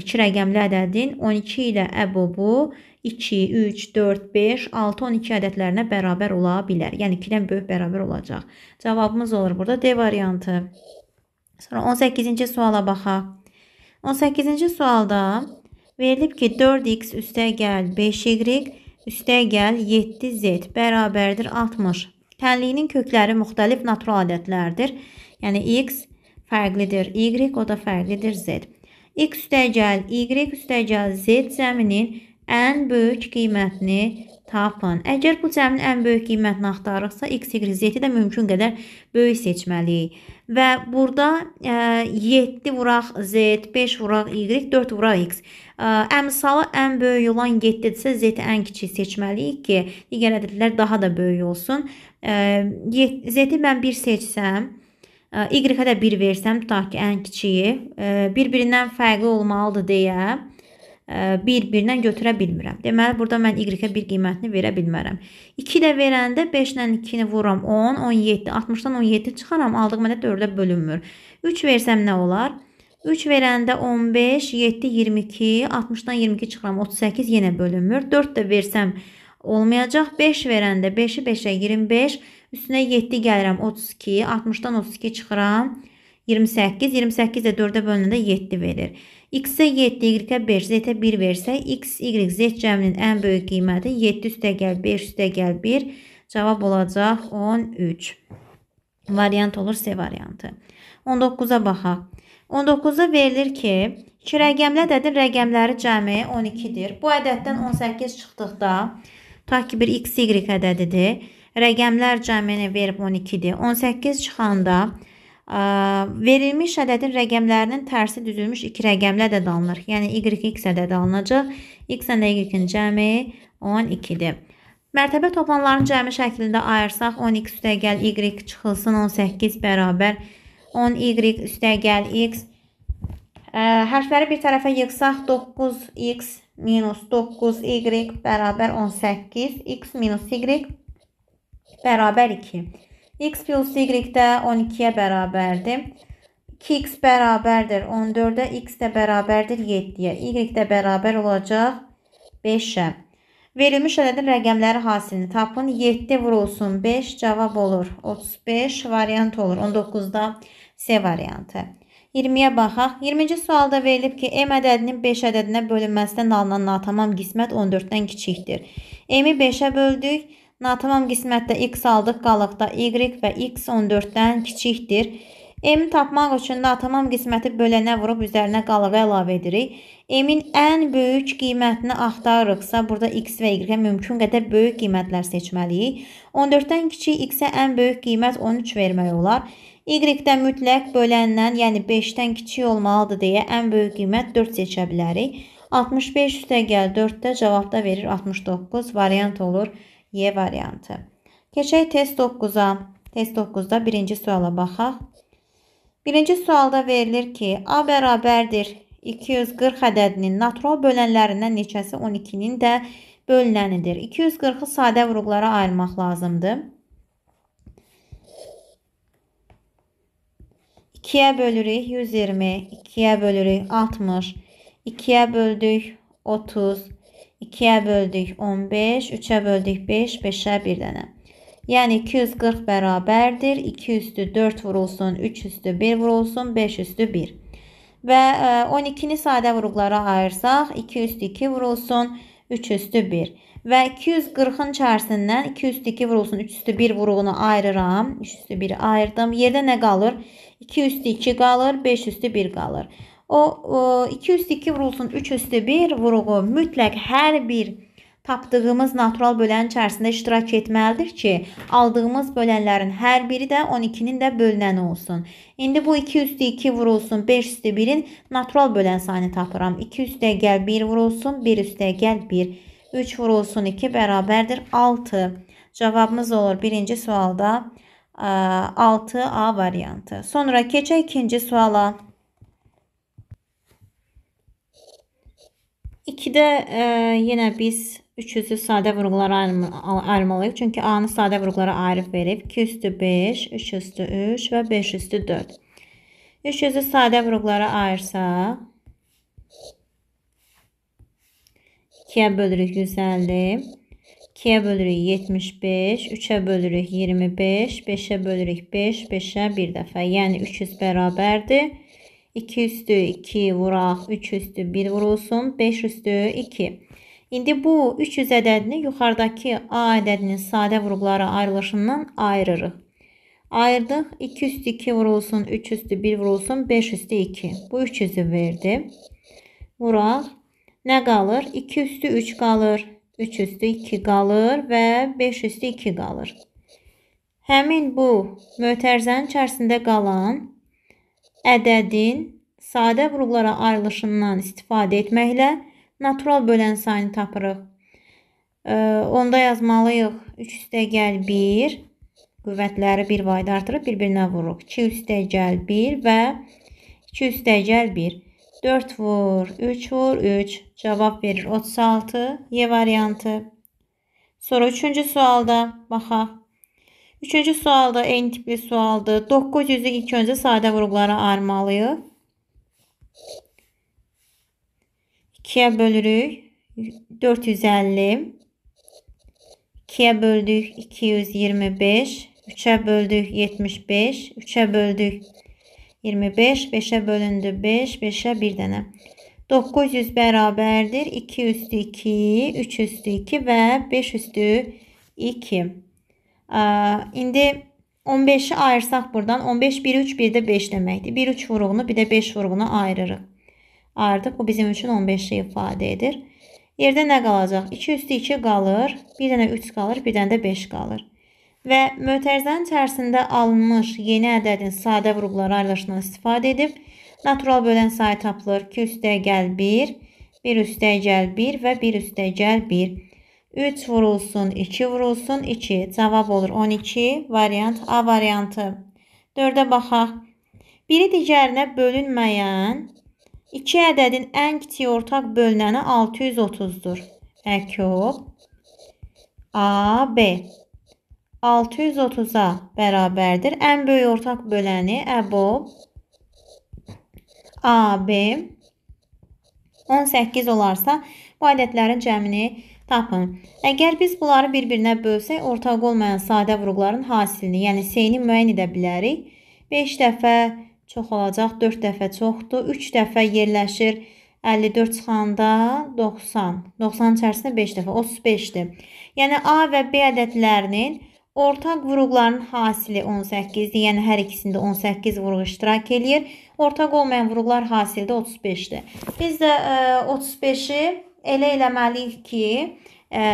2 rəqəmli ədədin 12 ilə əbobu 2, 3, 4, 5, 6, 12 ədədlərinə bərabər ola bilər. Yəni 2-dən böyük bərabər olacaq. Cavabımız olur burada D variantı. Sonra 18-ci suala baxaq. 18-ci sualda verilib ki, 4x üstə gəl 5y üstə gəl 7z bərabərdir 60. Tənliyinin kökləri müxtəlif natural ədədlərdir. Yəni x fərqlidir y, o da fərqlidir z. x üstə gəl y üstə gəl z cəminin ən böyük qiymətini tapın. Əgər bu cəmin ən böyük qiymətini axtarırıqsa, x, y, z-i də mümkün qədər böyük seçməliyik. Və burada ə, e, 7 vuraq z, 5 vuraq y, 4 vuraq x. E, Əmsala ən böyük olan 7-dirsə, z-i ən kiçik seçməliyik ki, digər ədədlər daha da böyük olsun. E, z-i mən 1 seçsəm, y-ə də 1 versəm, tutaq ki, ən kiçiyi, bir-birindən fərqli olmalıdır deyə, E, bir-birindən götürə bilmirəm. Deməli, burada mən y-ə bir qiymətini verə bilmərəm. 2 də verəndə 5 ilə 2-ni vururam 10, 17, 60-dan 17 çıxaram, aldığım mənə 4-ə bölünmür. 3 versəm nə olar? 3 verəndə 15, 7, 22, 60-dan 22 çıxıram, 38 yenə bölünmür. 4 də versəm olmayacaq. 5 verəndə 5-i 5-ə 25, üstünə 7 gəlirəm 32, 60-dan 32 çıxıram. 28, 28 də 4-ə bölünəndə 7 verir. X-ə 7, Y-ə 5, Z-ə 1 versə, X, Y, Z cəminin ən böyük qiyməti 7 üstəgəl 5 üstəgəl 1, cavab olacaq 13. Variant olur C variantı. 19-a baxaq. 19-da verilir ki, 2 rəqəmli ədədin rəqəmləri cəmi 12-dir. Bu ədəddən 18 çıxdıqda, ta ki bir x, y ədədidir, rəqəmlər cəmini verib 12-dir. 18 çıxanda verilmiş ədədin rəqəmlərinin tərsi düzülmüş iki rəqəmlə də danılır. Yəni y-x ədədi alınacaq. x-lə y-in cəmi 12-dir. Mərtəbə toplanların cəmi şəklində ayırsaq 10x üstəgəl y çıxılsın 18 bərabər 10y üstəgəl x. Hərfləri bir tərəfə yığsaq 9x minus 9y bərabər 18 x minus y bərabər 2. X plus Y də 12-yə bərabərdir. 2x bərabərdir 14-ə, x də bərabərdir 7-yə, y də bərabər olacaq 5-ə. Verilmiş ədədin rəqəmləri hasilini tapın. 7 vurulsun 5 cavab olur. 35 variant olur. 19-da C variantı. 20-yə baxaq. 20-ci sualda verilib ki, M ədədinin 5 ədədinə bölünməsindən alınan natamam qismət 14-dən kiçikdir. M-i 5-ə böldük. Natamam qismətdə x aldıq qalıqda y və x 14-dən kiçikdir. M tapmaq üçün natamam qisməti bölənə vurub üzərinə qalığı əlavə edirik. M-in ən böyük qiymətini axtarırıqsa, burada x və y-ə mümkün qədər böyük qiymətlər seçməliyik. 14-dən kiçik x-ə ən böyük qiymət 13 vermək olar. Y-də mütləq böləndən, yəni 5-dən kiçik olmalıdır deyə ən böyük qiymət 4 seçə bilərik. 65 üstə gəl 4-də cavabda verir 69, variant olur Y variantı. Keçək test 9-a. Test 9-da birinci suala baxaq. Birinci sualda verilir ki, A bərabərdir 240 ədədinin natural bölənlərindən neçəsi 12-nin də bölünənidir. 240-ı sadə vurğulara ayırmaq lazımdır. 2-yə bölürük 120, 2-yə bölürük 60, 2-yə böldük 30, 2-yə böldük 15, 3-ə böldük 5, 5-ə 1 dənə. Yəni 240 bərabərdir. 2 üstü 4 vurulsun, 3 üstü 1 vurulsun, 5 üstü 1. Və 12-ni e, sadə vuruqlara ayırsaq 2 üstü 2 vurulsun, 3 üstü 1. Və 240-ın içərisindən 2 üstü 2 vurulsun, 3 üstü 1 vuruğunu ayırıram. 3 üstü 1 ayırdım. Yerdə nə qalır? 2 üstü 2 qalır, 5 üstü 1 qalır. O 2 üstü 2 vurulsun 3 üstü 1 vuruğu mütləq hər bir tapdığımız natural bölən içərisində iştirak etməlidir ki, aldığımız bölənlərin hər biri də 12-nin də bölünəni olsun. İndi bu 2 üstü 2 vurulsun 5 üstü 1-in natural bölən sayını tapıram. 2 üstə gəl 1 vurulsun, 1 üstə gəl 1. 3 vurulsun 2 bərabərdir 6. Cavabımız olur birinci sualda 6A variantı. Sonra keçək ikinci suala. 2-də e, yenə biz 300-ü sadə vurğulara ayırmalıyıq. Çünki A-nı sadə vurğulara ayırıb verib. 2 üstü 5, 3 üstü 3 və 5 üstü 4. 300-ü sadə vurğulara ayırsaq, 2-yə bölürük 150, 2-yə bölürük 75, 3-ə bölürük 25, 5-ə bölürük 5, 5-ə bir dəfə. Yəni 300 bərabərdir. 2 üstü 2 vuraq, 3 üstü 1 vurulsun, 5 üstü 2. İndi bu 300 ədədini yuxarıdakı A ədədinin sadə vurğulara ayrılışından ayırırıq. Ayırdıq. 2 üstü 2 vurulsun, 3 üstü 1 vurulsun, 5 üstü 2. Bu 300-ü verdi. Vuraq. Nə qalır? 2 üstü 3 qalır, 3 üstü 2 qalır və 5 üstü 2 qalır. Həmin bu mötərizənin içərisində qalan ədədin sadə vuruqlara ayrılışından istifadə etməklə natural bölən sayını tapırıq. E, onda yazmalıyıq 3 üstə gəl 1 qüvvətləri bir vayda artırıb bir-birinə vururuq. 2 üstə gəl 1 və 2 üstə gəl 1. 4 vur, 3 vur, 3 cavab verir 36 Y variantı. Sonra üçüncü sualda baxaq. Üçüncü sualda en tipli sualdı. 900'ü ilk önce sadə qruplara ayırmalıyıq. 2'ye bölürük. 450. 2'ye böldük 225. 3'e böldük 75. 3'e böldük 25. 5'e bölündü 5. 5'e bir dənə. 900 bərabərdir. 2 üstü 2, 3 üstü 2 ve 5 üstü 2. İndi 15-i ayırsaq buradan 15 1 3 1 də 5 deməkdir. 1 3 vurğunu bir də 5 vurğunu ayırırıq. Ayırdıq. Bu bizim üçün 15-i ifadə edir. Yerdə nə qalacaq? 2 üstü 2 qalır. Bir dənə 3 qalır, bir dənə də 5 qalır. Və mötərizənin içərisində alınmış yeni ədədin sadə vurğuları ayrılışından istifadə edib natural bölən sayı tapılır. 2 üstə gəl 1, 1 üstə gəl 1 və 1 üstə gəl 1. 3 vurulsun 2 vurulsun 2 cavab olur 12 variant A variantı. 4-ə baxaq. Biri digərinə bölünməyən 2 ədədin ən kiçik ortaq bölünəni 630-dur. Əkub AB 630-a bərabərdir. Ən böyük ortaq böləni əbob AB 18 olarsa bu ədədlərin cəmini Tapın. Əgər biz bunları bir-birinə bölsək, ortaq olmayan sadə vurğuların hasilini, yəni seyini müəyyən edə bilərik. 5 dəfə çox olacaq, 4 dəfə çoxdur, 3 dəfə yerləşir. 54 çıxanda 90. 90 içərisində 5 dəfə 35-dir. Yəni A və B ədədlərinin ortaq vurğuların hasili 18-dir. Yəni hər ikisində 18 vurğu iştirak eləyir. Ortaq olmayan vurğular hasili də 35-dir. Biz də ə, e, 35-i elə eləməliyik ki, ə, e,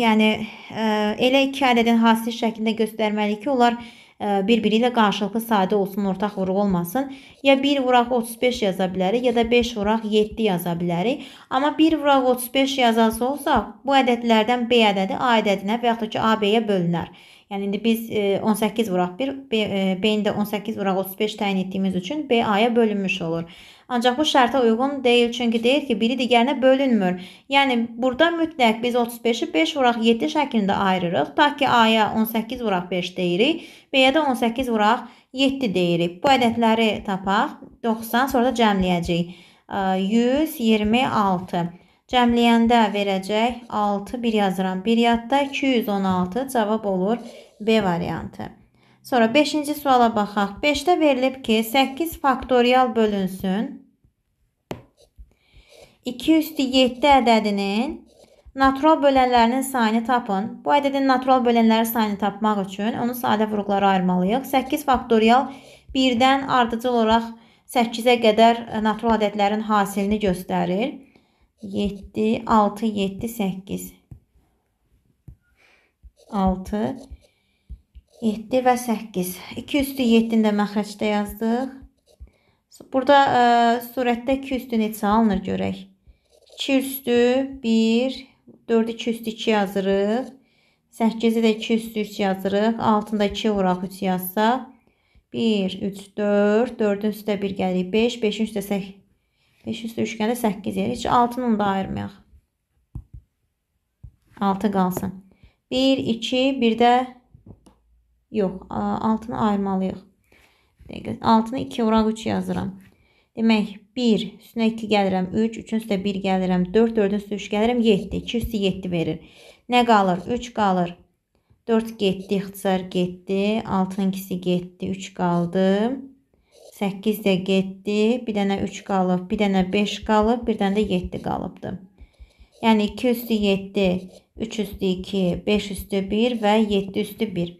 yəni ə, e, elə iki ədədin hasil şəklində göstərməliyik ki, onlar e, bir-biri ilə qarşılıqlı sadə olsun, ortaq vuruq olmasın. Ya 1 vuraq 35 yaza bilərik, ya da 5 vuraq 7 yaza bilərik. Amma 1 vuraq 35 yazası olsa, bu ədədlərdən B ədədi A ədədinə və yaxud da ki, AB-yə bölünər. Yəni indi biz 18 vuraq 1, B-ni də 18 vuraq 35 təyin etdiyimiz üçün B A-ya bölünmüş olur. Ancaq bu şərtə uyğun deyil, çünki deyir ki, biri digərinə bölünmür. Yəni burada mütləq biz 35-i 5 vuraq 7 şəklində ayırırıq. Ta ki A-ya 18 vuraq 5 deyirik, B-yə də 18 vuraq 7 deyirik. Bu ədədləri tapaq. 90 sonra da cəmləyəcəyik. 126. Cəmləyəndə verəcək 6 1 yazıram. 1 yadda 216 cavab olur B variantı. Sonra 5-ci suala baxaq. 5-də verilib ki, 8 faktorial bölünsün 2 üstü 7 ədədinin natural bölənlərinin sayını tapın. Bu ədədin natural bölənləri sayını tapmaq üçün onu sadə vuruqlara ayırmalıyıq. 8 faktorial 1-dən ardıcıl olaraq 8-ə qədər natural ədədlərin hasilini göstərir. 7, 6, 7, 8. 6, 7 və 8. 2 üstü 7-ni də məxrəcdə yazdıq. Burada ə, e, surətdə 2 üstü neçə alınır görək. 2 üstü 1, 4-ü 2 üstü 2 yazırıq. 8-i də 2 üstü 3 yazırıq. Altında 2 vuraq 3 yazsaq. 1, 3, 4, 4-ün üstə 1 gəlir 5, 5-in üstə 8, 5 üstə 3 gəlir 8 yer. Heç 6-nı da ayırmayaq. 6 qalsın. 1, 2, 1 də yox, 6-nı ayırmalıyıq. 6-nı 2 vuraq 3 yazıram. Demək 1 üstünə 2 gəlirəm 3, 3-ün üstə 1 gəlirəm 4, 4-ün üstə 3 gəlirəm 7. 2 üstə 7 verir. Nə qalır? 3 qalır. 4 getdi, ixtisar getdi, 6-nın ikisi getdi, 3 qaldı. 8 də getdi, bir dənə 3 qalıb, bir dənə 5 qalıb, bir dənə də 7 qalıbdı. Yəni 2 üstü 7, 3 üstü 2, 5 üstü 1 və 7 üstü 1.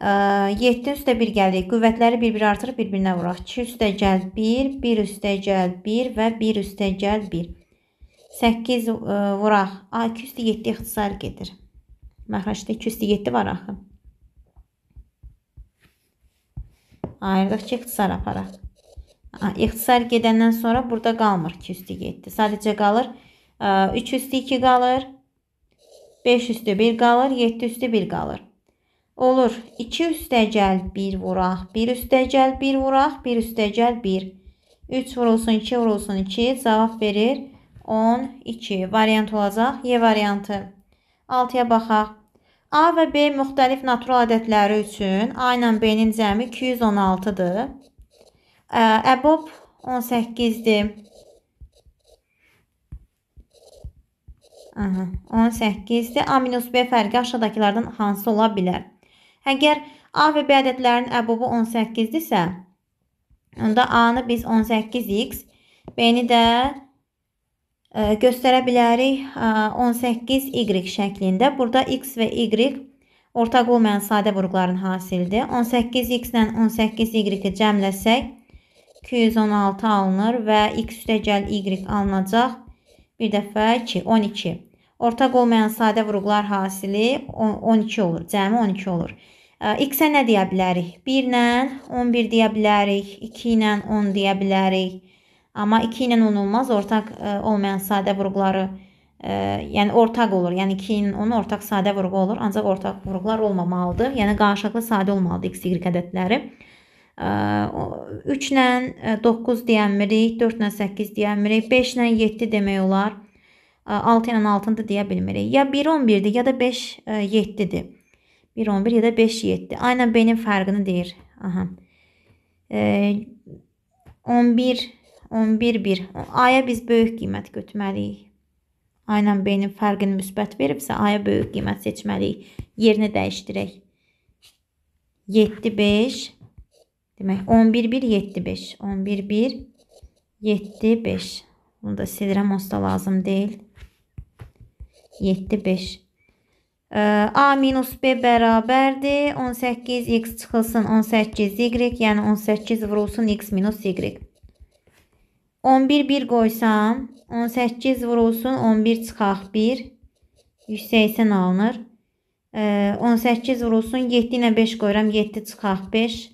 7 üstə 1 gəlir. Qüvvətləri bir-bir artırıb bir-birinə vuraq. 2 üstə gəl 1, 1 üstə gəl 1 və 1 üstə gəl 1. 8 vuraq. A, 2 üstə 7 ixtisar gedir. Məxrəcdə 2 üstə 7 var axı. Ayırdıq ki, ixtisar aparaq. A, ixtisar gedəndən sonra burada qalmır 2 üstə 7. Sadəcə qalır 3 üstə 2 qalır. 5 üstə 1 qalır, 7 üstə 1 qalır. Olur. 2 üstəgəl 1 vuraq. 1 üstəgəl 1 vuraq. 1 üstəgəl 1. 3 vurulsun 2 vurulsun 2. Cavab verir 12. Variant olacaq Y variantı. 6-ya baxaq. A və B müxtəlif natural ədədləri üçün A ilə B-nin cəmi 216-dır. Əbob 18-dir. Aha, 18-dir. A minus B fərqi aşağıdakılardan hansı ola bilər? Əgər A və B ədədlərinin əbobu 18-dirsə, onda A-nı biz 18x, B-ni də ə, e, göstərə bilərik 18y e, şəklində. Burada x və y ortaq olmayan sadə vurğuların hasilidir. 18x ilə 18y-i cəmləsək, 216 alınır və x üstə gəl y alınacaq. Bir dəfə 2, 12. Ortaq olmayan sadə vurğular hasili 12 olur. Cəmi 12 olur. X-ə nə deyə bilərik? 1 ilə 11 deyə bilərik, 2 ilə 10 deyə bilərik. Amma 2 ilə 10 olmaz. Ortaq olmayan sadə vurğuları, yəni ortaq olur. Yəni 2 ilə 10 ortaq sadə vurğu olur. Ancaq ortaq vurğular olmamalıdır. Yəni qarışıqlı sadə olmalıdır x, y ədədləri. 3 ilə 9 deyənmirik, 4 ilə 8 deyənmirik, 5 ilə 7 demək olar. 6 ilə 6-nı deyə bilmirik. Ya 1-11-dir, ya da 5-7-dir. E, 1-11 ya da 5-7. Aynən B-nin fərqini deyir. Aha. E, 11, 11, 1. A-ya biz böyük qiymət götürməliyik. A-lə B-nin fərqini müsbət veribsə, A-ya böyük qiymət seçməliyik. Yerini dəyişdirək. 7, 5. Demək, 11, 1, 7, 5. 11, 1, 7, 5. Bunu da silirəm, osta lazım deyil. 7, 5. A minus B bərabərdir. 18 x çıxılsın 18 y. Yəni 18 vurulsun x minus y. 11 1 qoysam 18 vurulsun 11 çıxaq 1. 180 alınır. 18 vurulsun 7 ilə 5 qoyuram 7 çıxaq 5.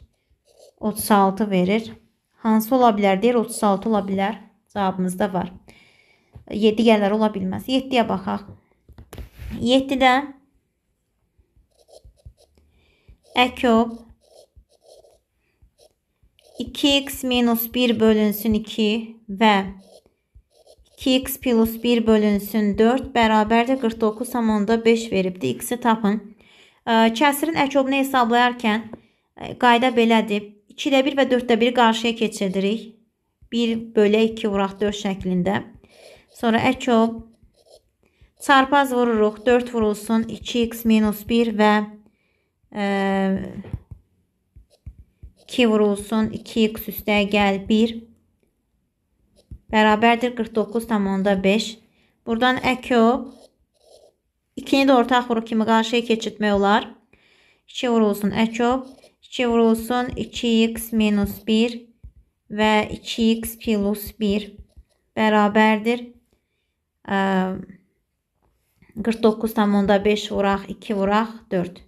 36 verir. Hansı ola bilər deyir 36 ola bilər. Cavabımızda var. 7 gələr ola bilməz. 7-yə baxaq. 7-dən ə köp 2x minus 1 bölünsün 2 və 2x plus 1 bölünsün 4 bərabər də 49,5 veribdir. X-i tapın. Kəsirin əkobunu hesablayarkən qayda belədir. 2 ilə 1 və 4 də 1-i qarşıya keçiririk. 1 bölə 2 vuraq 4 şəklində. Sonra əkob Çarpaz vururuq. 4 vurulsun. 2x minus 1 və e, 2 vurulsun. 2x üstə gəl 1. Bərabərdir 49,5. Buradan əkö. İkini də ortaq vuruq kimi qarşıya keçirtmək olar. 2 vurulsun. Əkö. 2 vurulsun. 2x minus 1 və 2x plus 1 bərabərdir. Ə, e, 49,5 vuraq, 2 vuraq, 4.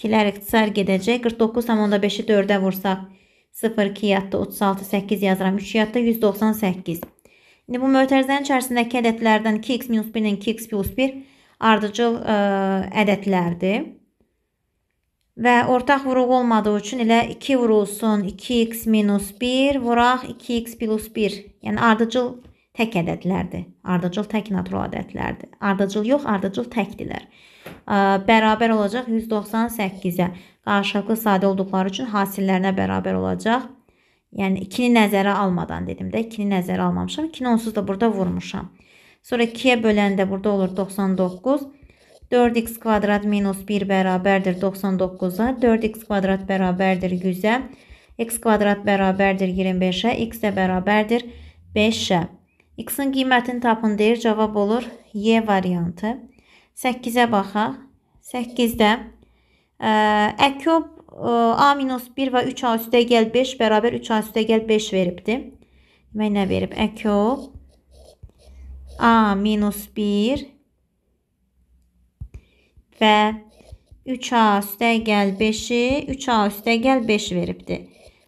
2-lər ixtisar gedəcək. 49,5-i 4-ə vursaq 0,2 yadda 36, 8 yazıram. 3 yadda 198. İndi bu mötərizənin içərisindəki ədədlərdən 2x minus 1 ilə 2x plus 1 ardıcıl ə, ədədlərdir. Və ortaq vuruq olmadığı üçün elə 2 vurulsun 2x minus 1 vuraq 2x plus 1. Yəni ardıcıl ədədlərdir tək ədədlərdir. Ardıcıl tək natural ədədlərdir. Ardıcıl yox, ardıcıl təkdirlər. Bərabər olacaq 198-ə. Qarşılıqlı sadə olduqları üçün hasillərinə bərabər olacaq. Yəni 2-ni nəzərə almadan dedim də, 2-ni nəzərə almamışam. 2-ni onsuz da burada vurmuşam. Sonra 2-yə böləndə burada olur 99. 4x kvadrat minus 1 bərabərdir 99-a. 4x kvadrat bərabərdir 100-ə. x kvadrat bərabərdir 25-ə. x də bərabərdir 5-ə. X-in qiymətini tapın deyir. Cavab olur Y variantı. 8-ə baxaq. 8-də Əkob A-1 və 3A üstə gəl 5 bərabər 3A üstə gəl 5 veribdir. Demək nə verib? Əkob A-1 və 3A üstə gəl 5-i 3A üstə gəl 5 veribdir.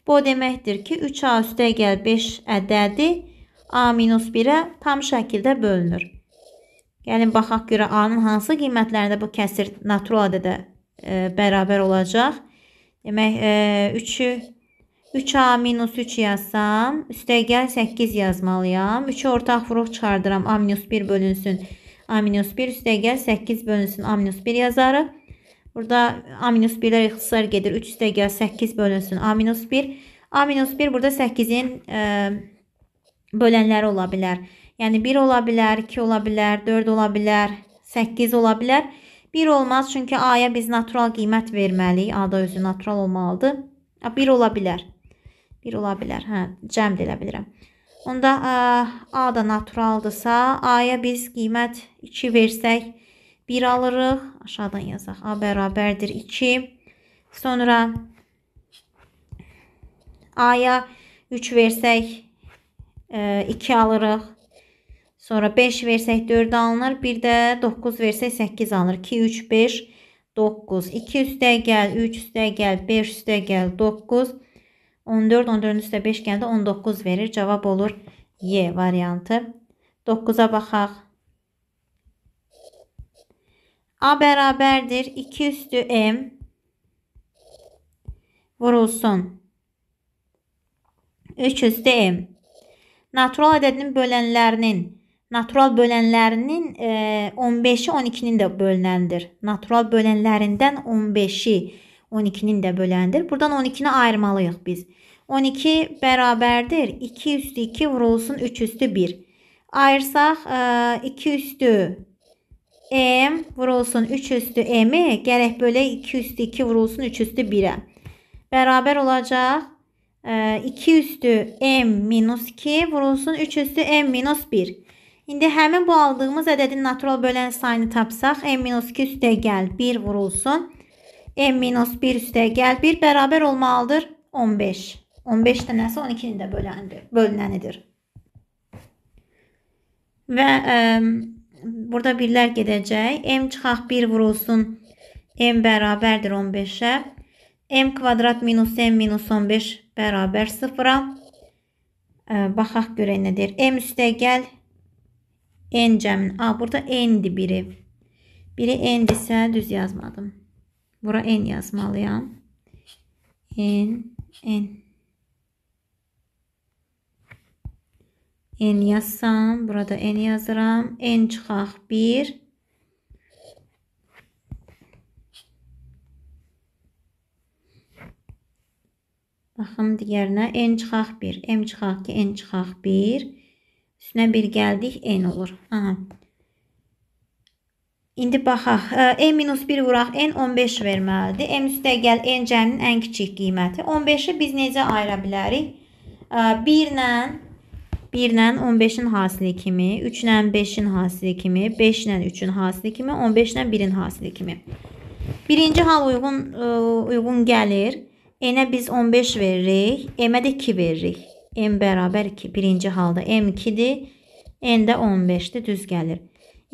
Bu deməkdir ki, 3A üstə gəl 5 ədədi A minus 1-ə tam şəkildə bölünür. Gəlin, yəni, baxaq görə A-nın hansı qiymətlərində bu kəsir natural ədədə e, bərabər olacaq. Demək, e, 3-ü 3A minus 3 yazsam, üstə gəl 8 yazmalıyam. 3-ü ortaq vuruq çıxardıram, A minus 1 bölünsün. A minus 1 üstə gəl 8 bölünsün, A minus 1 yazarıq. Burada A minus 1-lər ixtisar gedir, 3 üstə gəl 8 bölünsün, A minus 1. A minus 1 burada 8-in... E, bölənləri ola bilər. Yəni 1 ola bilər, 2 ola bilər, 4 ola bilər, 8 ola bilər. 1 olmaz çünki A-ya biz natural qiymət verməliyik. A-da özü natural olmalıdır. 1 ola bilər. 1 ola bilər. Hə, cəmd elə bilirəm. Onda A da naturaldırsa, A-ya biz qiymət 2 versək 1 alırıq. Aşağıdan yazaq. A bərabərdir 2. Sonra A-ya 3 versək 2 alırıq. Sonra 5 versək 4 alınır. Bir də 9 versək 8 alınır. 2, 3, 5, 9. 2 üstə gəl, 3 üstə gəl, 5 üstə gəl, 9. 14, 14 üstə 5 gəldi. 19 verir. Cavab olur Y variantı. 9-a baxaq. A bərabərdir 2 üstü M vurulsun. 3 üstü M natural ədədinin bölənlərinin natural bölənlərinin 15-i e, 12-nin də bölünəndir. Natural bölənlərindən 15-i 12-nin də böləndir. Buradan 12-ni ayırmalıyıq biz. 12 bərabərdir 2 üstü 2 vurulsun 3 üstü 1. Ayırsaq 2 e, üstü m vurulsun 3 üstü m-i gərək belə 2 üstü 2 vurulsun 3 üstü 1-ə. Bərabər olacaq 2 üstü m minus 2 vurulsun 3 üstü m minus 1. İndi həmin bu aldığımız ədədin natural bölən sayını tapsaq, m minus 2 üstə gəl 1 vurulsun. m minus 1 üstə gəl 1 bərabər olmalıdır 15. 15 dənəsi 12-nin də böləndir, bölünənidir. Və ə, burada birlər gedəcək. m çıxaq 1 vurulsun. m bərabərdir 15-ə. m kvadrat minus m minus 15 bərabər sıfıra. Baxaq görək nə deyir. M üstəgəl N cəmin. A, burada N-dir biri. Biri N-dirsə düz yazmadım. Bura N yazmalıyam. N, N. N yazsam, burada N yazıram. N çıxaq 1. Baxın digərinə n çıxaq 1. M çıxaq 2, n çıxaq 1. Üstünə 1 gəldik, n olur. Aha. İndi baxaq. E minus 1 vuraq. N 15 verməlidir. M üstəgəl n cəminin ən kiçik qiyməti. 15-i biz necə ayıra bilərik? 1 e, ilə 1 ilə 15-in hasili kimi, 3 ilə 5-in hasili kimi, 5 ilə 3-ün hasili kimi, 15 ilə 1-in hasili kimi. Birinci hal uyğun, e, uyğun gəlir. N-ə biz 15 veririk. M-ə də 2 veririk. M bərabər 2. Birinci halda M 2-dir. N də 15-dir. Düz gəlir.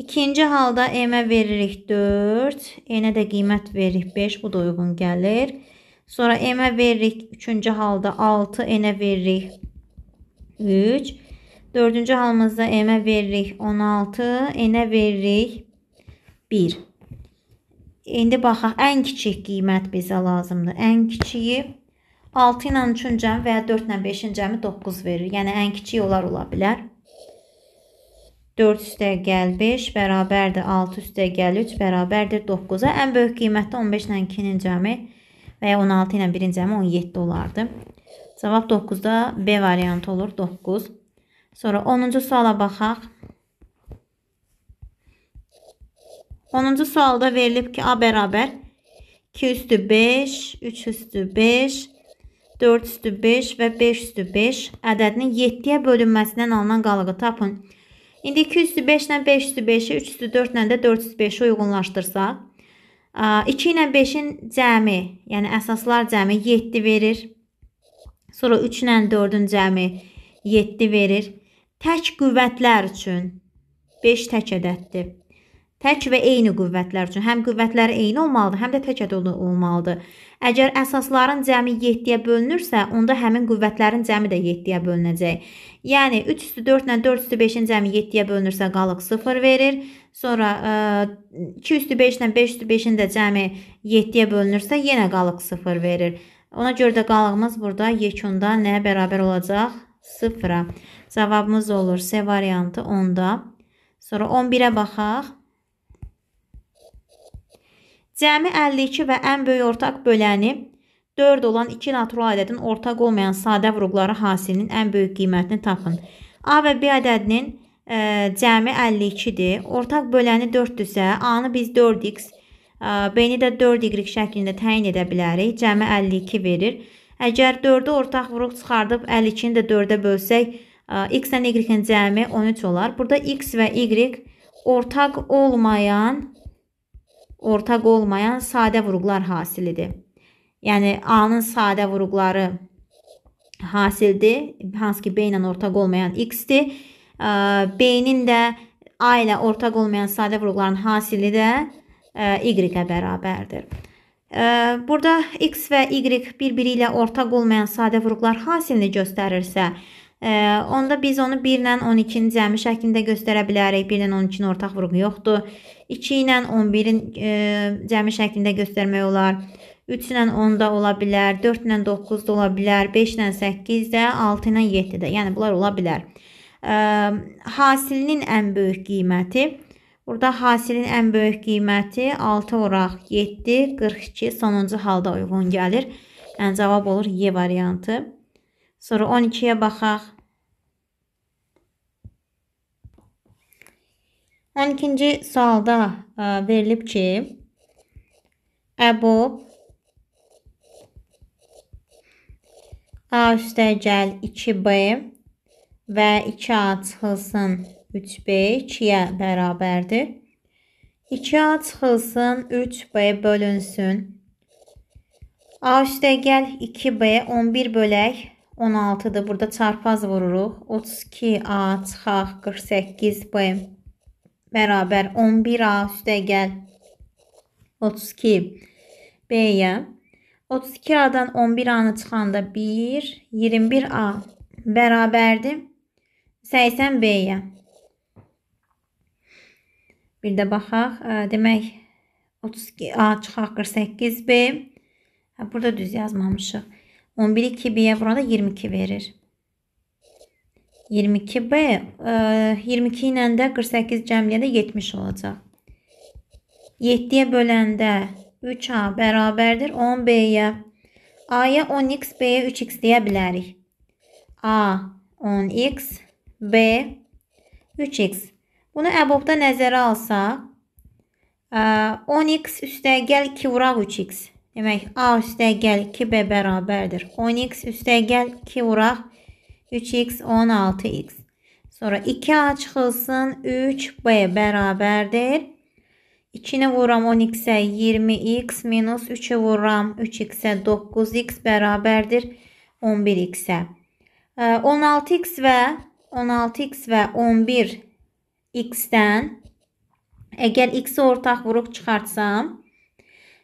İkinci halda M-ə veririk 4. N-ə də qiymət veririk 5. Bu da uyğun gəlir. Sonra M-ə veririk. Üçüncü halda 6. N-ə veririk 3. Dördüncü halımızda M-ə veririk 16. N-ə veririk 1. İndi baxaq, ən kiçik qiymət bizə lazımdır. Ən kiçiyi 6 ilə 3-cəmi və ya 4 ilə 5-cəmi 9 verir. Yəni ən kiçik olar ola bilər. 4 üstə gəl 5 bərabərdir 6 üstə gəl 3 bərabərdir 9-a. Ən böyük qiymətdə 15 ilə 2-nin cəmi və ya 16 ilə 1-in cəmi 17 olardı. Cavab 9-da B variantı olur 9. Sonra 10-cu suala baxaq. 10-cu sualda verilib ki, A bərabər 2 üstü 5, 3 üstü 5, 4 üstü 5 və 5 üstü 5 ədədinin 7-yə bölünməsindən alınan qalığı tapın. İndi 2 üstü 5 ilə 5 üstü 5-i, 3 üstü 4 ilə də 4 üstü 5-i uyğunlaşdırsaq, 2 ilə 5-in cəmi, yəni əsaslar cəmi 7 verir. Sonra 3 ilə 4-ün cəmi 7 verir. Tək qüvvətlər üçün 5 tək ədəddir. Tək və eyni qüvvətlər üçün həm qüvvətlər eyni olmalıdır, həm də tək ədəli olmalıdır. Əgər əsasların cəmi 7-yə bölünürsə, onda həmin qüvvətlərin cəmi də 7-yə bölünəcək. Yəni 3 üstü 4 ilə 4 üstü 5-in cəmi 7-yə bölünürsə qalıq 0 verir. Sonra 2 üstü 5 ilə 5 üstü 5-in də cəmi 7-yə bölünürsə yenə qalıq 0 verir. Ona görə də qalığımız burada yekunda nəyə bərabər olacaq? 0-a. Cavabımız olur C variantı 10-da. Sonra 11-ə baxaq. Cəmi 52 və ən böyük ortaq böləni 4 olan 2 natural ədədin ortaq olmayan sadə vurğuları hasilinin ən böyük qiymətini tapın. A və B ədədinin ə, e, cəmi 52-dir. Ortaq böləni 4-dürsə, A-nı biz 4x, e, B-ni də 4y şəklində təyin edə bilərik. Cəmi 52 verir. Əgər 4-ü ortaq vuruq çıxardıb 52-ni də 4-ə bölsək, ə, x ilə y-in cəmi 13 olar. Burada x və y ortaq olmayan ortaq olmayan sadə vurğular hasilidir. Yəni A-nın sadə vurğuları hasildir, hansı ki B ilə ortaq olmayan x-dir. B-nin də A ilə ortaq olmayan sadə vurğuların hasili də y-ə bərabərdir. Burada x və y bir-biri ilə ortaq olmayan sadə vurğular hasilini göstərirsə, onda biz onu 1 ilə 12-ni cəmi şəklində göstərə bilərik. 1 ilə 12-nin ortaq vurğu yoxdur. 2 ilə 11-in e, cəmi şəklində göstərmək olar. 3 ilə 10 da ola bilər, 4 ilə 9 da ola bilər, 5 ilə 8 də, 6 ilə 7 də. Yəni bunlar ola bilər. E, hasilinin ən böyük qiyməti Burada hasilin ən böyük qiyməti 6 oraq 7 42 sonuncu halda uyğun gəlir. Yəni cavab olur Y variantı. Sonra 12-yə baxaq. 12-ci sualda e, verilib ki, əbub A üstəgəl 2B və 2A çıxılsın 3B 2-yə bərabərdir. 2A çıxılsın 3B bölünsün. A üstəgəl 2B 11 bölək 16-dır. Burada çarpaz vururuq. 32A çıxaq 48B bərabər 11A üstə gəl 32 B-yə 32A-dan 11A-nı çıxanda 1, 21A bərabərdir 80 B-yə. Bir də baxaq. Demək 32A çıxaq 48 B. Hə, burada düz yazmamışıq. 11 2 B-yə burada 22 verir. 22B 22 ilə də 48 cəmliyədə 70 olacaq. 7-yə böləndə 3A bərabərdir 10B-yə. A-ya 10x, B-yə 3x deyə bilərik. A 10x, B 3x. Bunu əbobda nəzərə alsaq, 10x e, üstəgəl 2 vuraq 3x. Demək, A üstəgəl 2B bərabərdir. 10x üstəgəl 2 vuraq 3x. 3x 16x. Sonra 2A çıxılsın. 3B bərabərdir. 2-ni vuram 10x-ə 20x minus 3-ü vuram 3x-ə 9x bərabərdir 11x-ə. 16x və 16x və 11x-dən əgər x-i ortaq vuruq çıxartsam,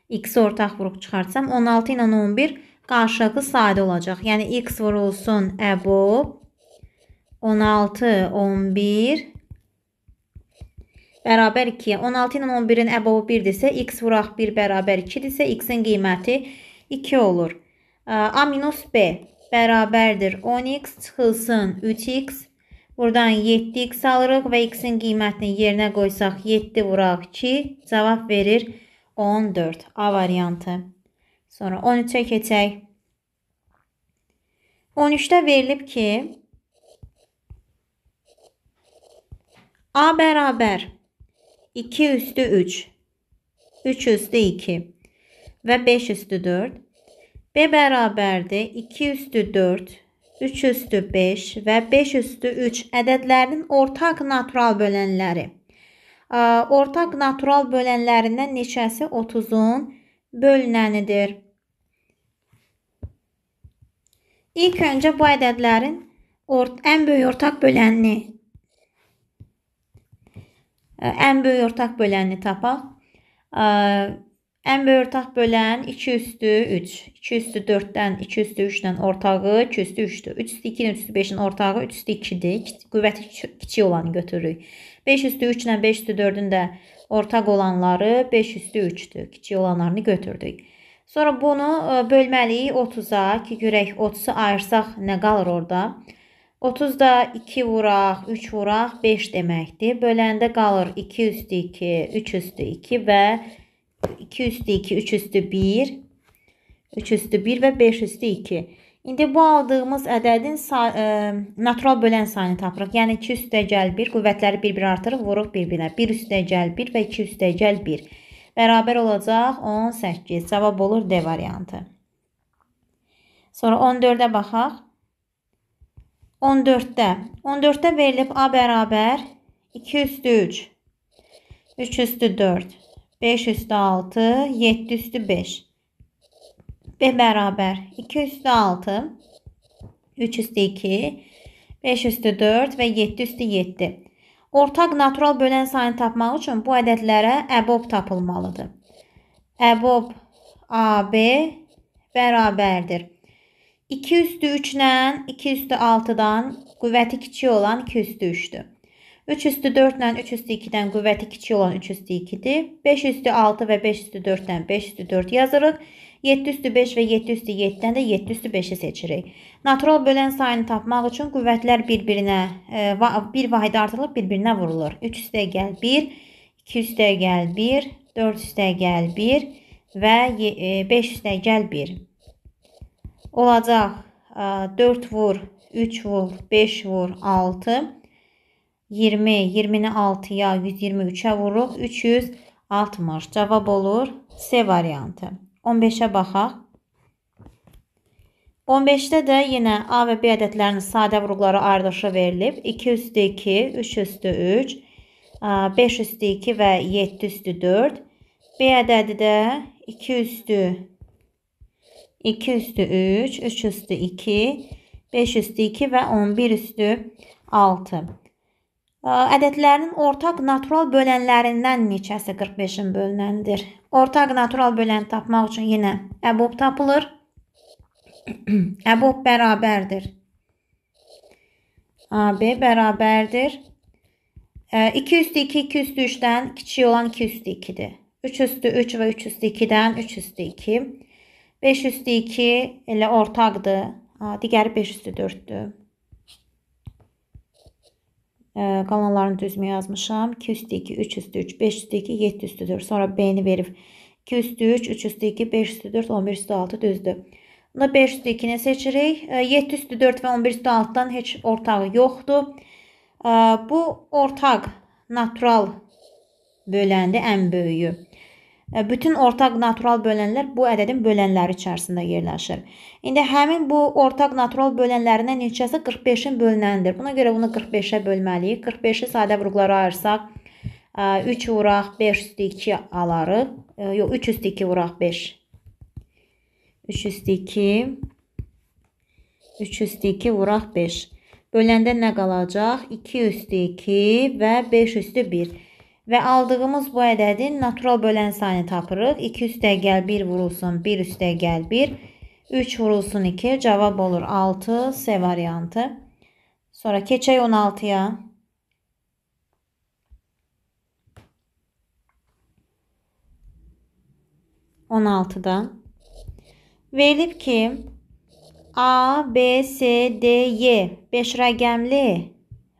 x-i ortaq vuruq çıxartsam 16 ilə 11 qarşılıqlı sayda olacaq. Yəni x vurulsun əbub 16, 11 bərabər 2. 16 ilə 11-in əbovu 1-dirsə, x vuraq 1 bərabər 2-dirsə, x-in qiyməti 2 olur. A minus B bərabərdir 10x çıxılsın 3x. Buradan 7x alırıq və x-in qiymətini yerinə qoysaq 7 vuraq 2 cavab verir 14. A variantı. Sonra 13-ə keçək. 13-də verilib ki, A bərabər 2 üstü 3, 3 üstü 2 və 5 üstü 4. B bərabərdir 2 üstü 4, 3 üstü 5 və 5 üstü 3 ədədlərinin ortaq natural bölənləri. Ortaq natural bölənlərindən neçəsi 30-un bölünənidir? İlk öncə bu ədədlərin ort ən böyük ortaq bölənini e, ən böyük ortaq bölənini tapaq. E, ən böyük ortaq bölən 2 üstü 3. 2 üstü 4-dən 2 üstü 3-dən ortağı 2 üstü 3-dür. 3 üstü 2-nin 3 üstü 5-in ortağı 3 üstü 2-dir. Qüvvəti kiçik olanı götürürük. 5 üstü 3 ilə 5 üstü 4-ün də ortaq olanları 5 üstü 3-dür. Kiçik olanlarını götürdük. Sonra bunu e, bölməliyik 30-a ki, görək 30-u ayırsaq nə qalır orada? 30 da 2 vuraq, 3 vuraq, 5 deməkdir. Böləndə qalır 2 üstü 2, 3 üstü 2 və 2 üstü 2, 3 üstü 1, 3 üstü 1 və 5 üstü 2. İndi bu aldığımız ədədin ə, e, natural bölən sayını tapırıq. Yəni 2 üstə gəl 1, qüvvətləri bir-bir artırırıq, vuruq bir-birinə. 1 üstə gəl 1 və 2 üstə gəl 1 bərabər olacaq 18. Cavab olur D variantı. Sonra 14-ə baxaq. 14-də. 14-də verilib A bərabər 2 üstü 3, 3 üstü 4, 5 üstü 6, 7 üstü 5. B bərabər 2 üstü 6, 3 üstü 2, 5 üstü 4 və 7 üstü 7. Ortaq natural bölən sayını tapmaq üçün bu ədədlərə əbob tapılmalıdır. Əbob AB bərabərdir. 2 üstü 3 ilə 2 üstü 6-dan qüvvəti kiçik olan 2 üstü 3-dür. 3 üstü 4 ilə 3 üstü 2-dən qüvvəti kiçik olan 3 üstü 2-dir. 5 üstü 6 və 5 üstü 4-dən 5 üstü 4 yazırıq. 7 üstü 5 və 7 üstü 7-dən də 7 üstü 5-i seçirik. Natural bölən sayını tapmaq üçün qüvvətlər bir-birinə, e, bir vahid artırılıb bir-birinə vurulur. 3 üstə gəl 1, 2 üstə gəl 1, 4 üstə gəl 1 və 5 e, üstə gəl 1. Olacaq 4 e, vur, 3 vur, 5 vur, 6, 20, 20-ni 6-ya, 123-ə vururuq, 360 cavab olur C variantı. 15-ə baxaq. 15-də də yenə A və B ədədlərinin sadə vurğuları ardışıq verilib. 2 üstü 2, 3 üstü 3, 5 üstü 2 və 7 üstü 4. B ədədi də 2 üstü 2 üstü 3, 3 üstü 2, 5 üstü 2 və 11 üstü 6. Ədədlərinin ortaq natural bölənlərindən neçəsi 45-in bölünəndir? Ortaq natural böləni tapmaq üçün yenə əbob tapılır. əbob bərabərdir. AB bərabərdir. 2 e, üstü 2, 2 üstü 3-dən kiçik olan 2 üstü 2-dir. 3 üstü 3 və 3 üstü 2-dən 3 üstü 2. 5 üstü 2 elə ortaqdır. Digəri 5 üstü 4-dür qalanlarını düzmə yazmışam. 2 üstü 2, 3 üstü 3, 5 üstü 2, 7 üstü 4. Sonra B-ni verib 2 üstü 3, 3 üstü 2, 5 üstü 4, 11 üstü 6 düzdür. Bunda 5 üstü 2-ni seçirik. 7 üstü 4 və 11 üstü 6-dan heç ortağı yoxdur. Bu ortaq natural böləndi ən böyüyü. Bütün ortaq natural bölənlər bu ədədin bölənləri içərisində yerləşir. İndi həmin bu ortaq natural bölənlərindən neçəsi 45-in bölünənidir. Buna görə bunu 45-ə bölməliyik. 45-i sadə vurğulara ayırsaq 3 e, vuraq 5 üstü 2 alarıq. E, yox, 3 üstü 2 vuraq 5. 3 üstü 2 3 üstü 2 vuraq 5. Böləndə nə qalacaq? 2 üstü 2 və 5 üstü 1. Ve aldığımız bu ədədin natural bölən sayını tapırıq. 2 üstə gəl 1 vurulsun, 1 üstə gəl 1. 3 vurulsun 2. Cavab olur 6. S variantı. Sonra keçək 16-ya. On altıda. Verilib ki, A, B, C, D, Y e. 5 rəqəmli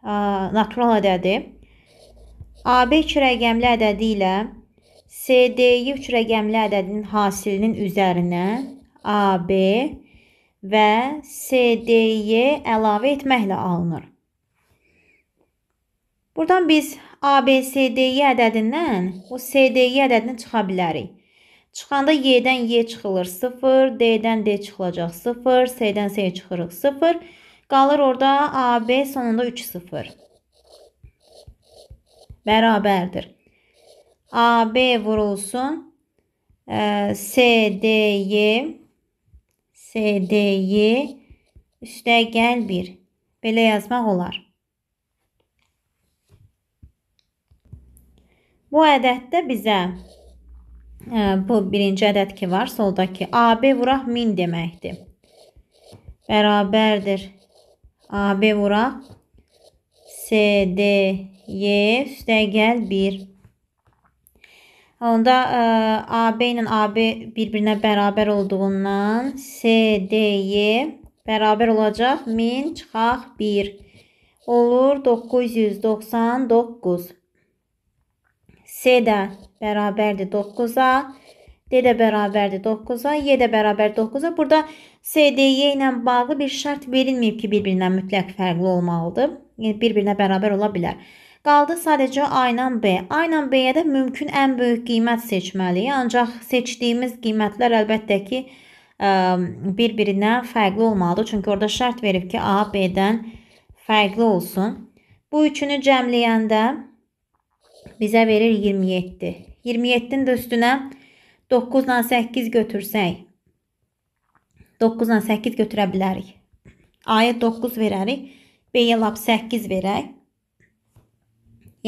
ə, natural ədədi. AB üç rəqəmli ədədi ilə CD-yi üç rəqəmli ədədin hasilinin üzərinə AB və CD-yi e əlavə etməklə alınır. Buradan biz ABCD-yi e ədədindən bu CD-yi e ədədini çıxa bilərik. Çıxanda Y-dən Y çıxılır 0, D-dən D çıxılacaq 0, S-dən S çıxırıq 0. Qalır orada AB sonunda 3 0 bərabərdir. AB vurulsun. SDY SDY üstəgəl 1. Belə yazmaq olar. Bu ədəddə bizə e, bu birinci ədəd ki var, soldakı AB vuraq 1000 deməkdir. Bərabərdir. AB vuraq SDY Y üstəgəl 1. Onda ə, e, AB ilə AB bir-birinə bərabər olduğundan SDY e bərabər olacaq 1000 çıxaq 1. Olur 999. S də bərabərdir 9-a. D də bərabərdir 9-a, Y e də bərabər 9-a. Burada SDY ilə bağlı bir şərt verilməyib ki, bir-birindən mütləq fərqli olmalıdır. Yəni bir-birinə bərabər ola bilər. Qaldı sadəcə aynan B. Aynan B-yə də mümkün ən böyük qiymət seçməliyik. Ancaq seçdiyimiz qiymətlər əlbəttə ki, bir-birindən fərqli olmalıdır. Çünki orada şərt verib ki, A B-dən fərqli olsun. Bu üçünü cəmləyəndə bizə verir 27. 27-nin də üstünə 9 ilə 8 götürsək, 9 ilə 8 götürə bilərik. A-ya 9 verərik, B-yə lap 8 verək.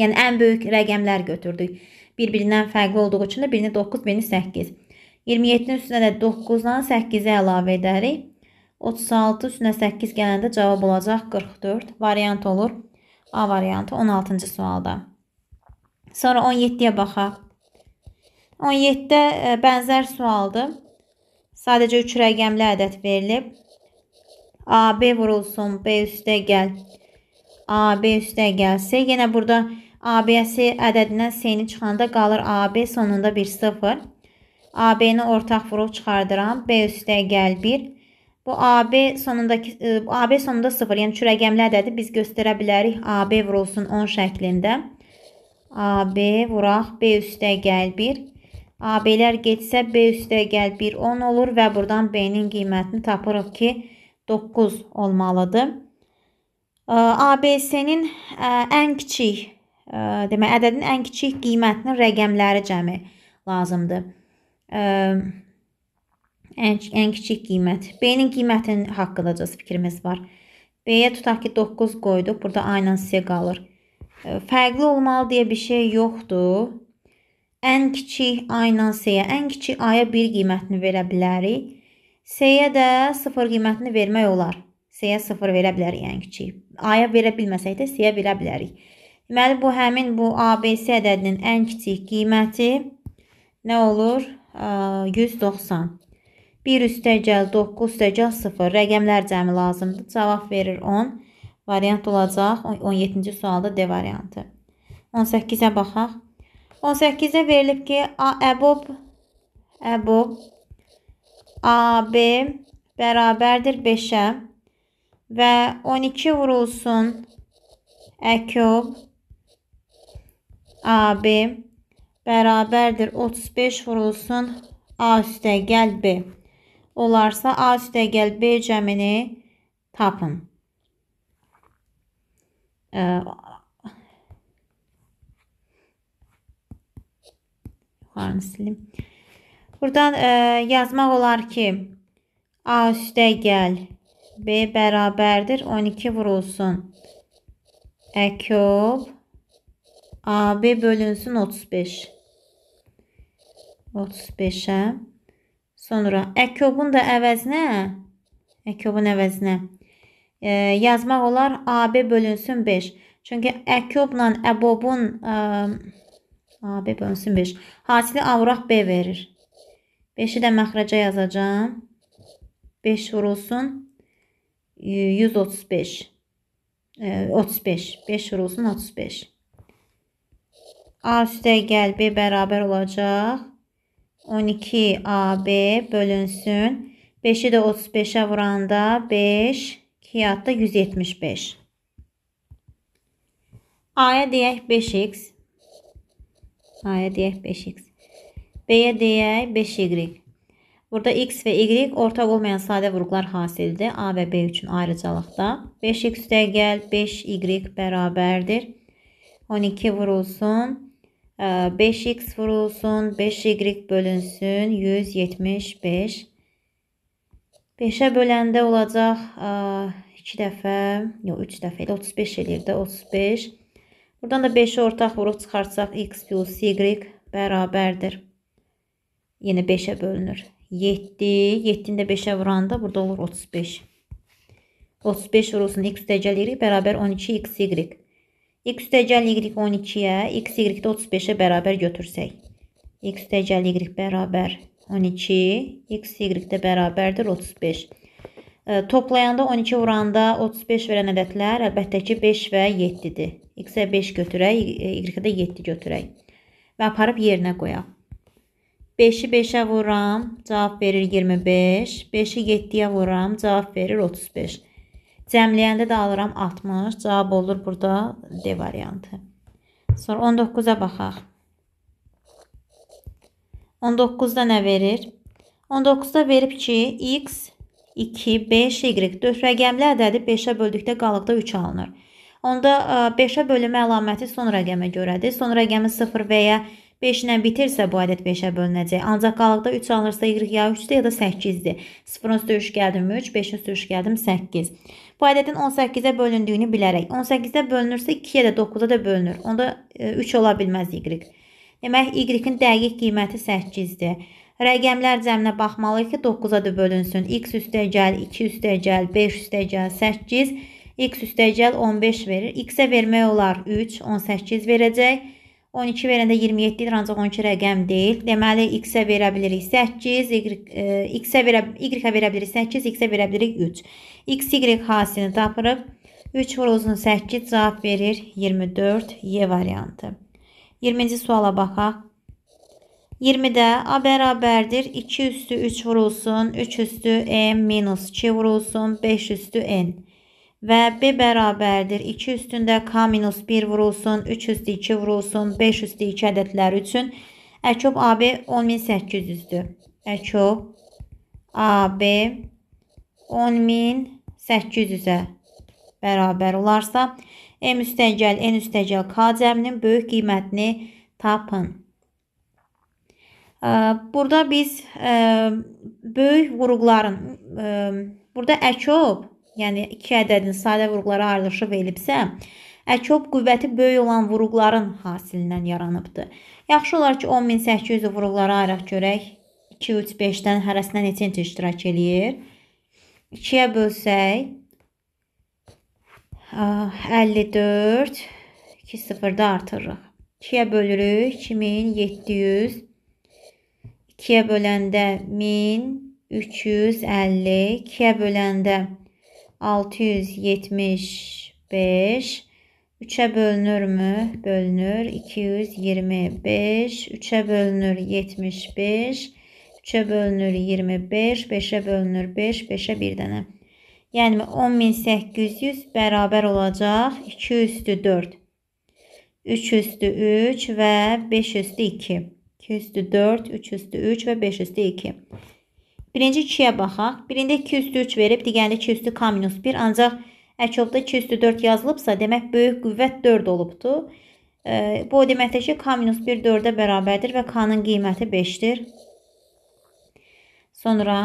Yəni ən böyük rəqəmlər götürdük. Bir-birindən fərqli olduğu üçün də birini 9, birini 8. 27-nin üstünə də 9-dan 8-i əlavə edərik. 36 üstünə 8 gələndə cavab olacaq 44. Variant olur. A variantı 16-cı sualda. Sonra 17-yə baxaq. 17-də e, bənzər sualdır. Sadəcə 3 rəqəmli ədəd verilib. AB vurulsun, B üstə gəl. AB üstə gəlsə, yenə burada ABS ədədindən C-ni çıxanda qalır AB sonunda bir sıfır. AB-ni ortaq vuruq çıxardıram. B üstə gəl 1. Bu AB sonundakı e, AB sonunda 0, yəni üç rəqəmli ədədi biz göstərə bilərik. AB vurulsun 10 şəklində. AB vuraq B üstə gəl 1. AB-lər getsə B üstə gəl 1 10 olur və buradan B-nin qiymətini tapırıq ki 9 olmalıdır. ABC-nin e, ən kiçik, e, demək, ədədin ən kiçik qiymətinin rəqəmləri cəmi lazımdır. E, ən, ən kiçik qiymət. B-nin qiymətinin haqqındacaz fikrimiz var. B-yə tutaq ki, 9 qoyduq. Burada A ilə C qalır. Fərqli olmalı deyə bir şey yoxdur. Ən kiçik A ilə C-yə, ən kiçik A-ya 1 qiymətini verə bilərik. C-yə də 0 qiymətini vermək olar. C-yə 0 verə bilərik yəni kiçik. A-ya verə bilməsək də C-yə verə bilərik. Deməli, bu həmin bu ABC ədədinin ən kiçik qiyməti nə olur? 190. 1 üstəgəl 9 üstəgəl 0 rəqəmlər cəmi lazımdır. Cavab verir 10. Variant olacaq 17-ci sualda D variantı. 18-ə baxaq. 18-də verilib ki, A əbob əbob AB bərabərdir 5-ə və 12 vurulsun əkub AB bərabərdir 35 vurulsun A üstəgəl B. Olarsa A üstəgəl B cəmini tapın. Yuxarını silim. Buradan ə, e, yazmaq olar ki, A üstəgəl B B bərabərdir 12 vurulsun. E küp AB bölünsün 35. 35-ə. Sonra E küpün də əvəzinə E küpün əvəzinə e, yazmaq olar AB bölünsün 5. Çünki E küplə əbobun e, AB bölünsün 5. Hasili avraq B verir. 5-i də məxrəcə yazacağam. 5 vurulsun 135 35 5 vurulsun 35 A üstə gəl B bərabər olacaq 12 AB bölünsün 5-i də 35-ə vuranda 5 2 yadda 175 A-ya deyək 5x A-ya deyək 5x B-yə deyək 5y Burada x və y ortaq olmayan sadə vurğular hasildir. A və B üçün ayrıcalıqda. 5x üstəgəl 5y bərabərdir. 12 vurulsun. 5x e, vurulsun. 5y bölünsün. 175. 5-ə böləndə olacaq 2 e, dəfə, yox 3 dəfə elə 35 eləyir də 35. Buradan da 5-i ortaq vuruq çıxartsaq x plus y bərabərdir. Yenə 5-ə bölünür. 7. 7-ni də 5-ə vuranda burada olur 35. 35 vurulsun x dəcəliyirik bərabər 12x y. x dəcəliyirik 12-yə, x y də 35-ə bərabər götürsək. x dəcəliyirik bərabər 12, x y də bərabərdir 35. E, toplayanda 12 vuranda 35 verən ədədlər əlbəttə ki 5 və 7-dir. x-ə 5 götürək, y-ə də 7 götürək və aparıb yerinə qoyaq. 5-i 5-ə vuram, cavab verir 25. 5-i 7-yə vuram, cavab verir 35. Cəmləyəndə də alıram 60, cavab olur burada D variantı. Sonra 19-a baxaq. 19-da nə verir? 19-da verib ki, x 2, 5, y. 4 rəqəmli ədədi 5-ə böldükdə qalıqda 3 alınır. Onda 5-ə e, bölümə əlaməti son rəqəmə görədir. Son rəqəmi 0 və ya 1 5 ilə bitirsə bu ədəd 5-ə bölünəcək. Ancaq qalıqda 3 alınırsa y ya 3-dür ya da 8-dir. 0-ın üstə 3 gəldim 3, 5-in üstə 3 gəldim 8. Bu ədədin 18-ə bölündüyünü bilərək 18-ə bölünürsə 2-yə də 9-a da bölünür. Onda 3 e, ola bilməz y. Demək y-in dəqiq qiyməti 8-dir. Rəqəmlər cəminə baxmalıyıq ki, 9-a da bölünsün. x üstə gəl, 2 üstə gəl, 5 üstə gəl, 8 x üstəgəl 15 verir. X-ə vermək olar 3, 18 verəcək. 12 verəndə 27 idi, ancaq 12 rəqəm deyil. Deməli x-ə verə bilirik 8, y e, x-ə verə y-ə verə bilirik 8, x-ə verə bilirik 3. x y hasını tapırıq. 3 vurulsun 8 cavab verir 24 Y variantı. 20-ci suala baxaq. 20-də A bərabərdir 2 üstü 3 vurulsun, 3 üstü M minus 2 vurulsun, 5 üstü N və B bərabərdir 2 üstündə K minus 1 vurulsun, 3 üstü 2 vurulsun, 5 üstü 2 ədədləri üçün əkub AB 10800-dür. Əkub AB 10800-ə bərabər olarsa, M üstəgəl, N üstəgəl K cəminin böyük qiymətini tapın. Burada biz böyük vuruqların, burada əkub yəni 2 ədədin sadə vurğulara ayrılışıb elibsə, əkob qüvvəti böyük olan vurğuların hasilindən yaranıbdır. Yaxşı olar ki, 10800-ü vurğulara ayıraq görək. 2 3 5-dən hərəsində neçə iştirak eləyir? 2-yə bölsək 54 2 sıfırda artırırıq. 2-yə bölürük 2700 2-yə böləndə 1350 2-yə böləndə 1000 675 3'e bölünür mü? Bölünür. 225 3'e bölünür 75 3'e bölünür 25 5'e bölünür 5 5'e bir dənə. Yəni 10800 bərabər olacaq 2 üstü 4. 3 üstü 3 və 5 üstü 2. 2 üstü 4, 3 üstü 3 və 5 üstü 2. Birinci 2-yə baxaq. Birində 2 üstü 3 verib, digərində 2 üstü k minus 1. Ancaq əkobda 2 üstü 4 yazılıbsa, demək böyük qüvvət 4 olubdur. E, bu o deməkdir ki, k minus 1 4-ə bərabərdir və k-nın qiyməti 5-dir. Sonra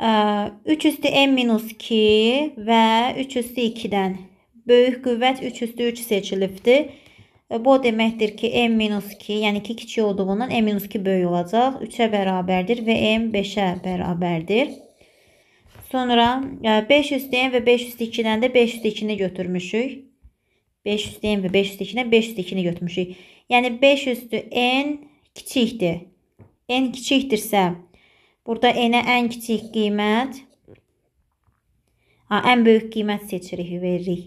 3 e, üstü n minus 2 və 3 üstü 2-dən böyük qüvvət 3 üstü 3 seçilibdir. Bu o deməkdir ki, e m-2, yəni 2 kiçik olduğundan e m-2 böyük olacaq. 3-ə bərabərdir və m 5-ə bərabərdir. Sonra 5 üstəyin və 5 üstə 2-dən də 5 üstə 2-ni götürmüşük. 5 üstəyin və 5 üstə 2-dən 5 üstə 2-ni götürmüşük. Yəni 5 üstü n kiçikdir. n kiçikdirsə, burada n-ə ən kiçik qiymət, a, ən böyük qiymət seçirik, veririk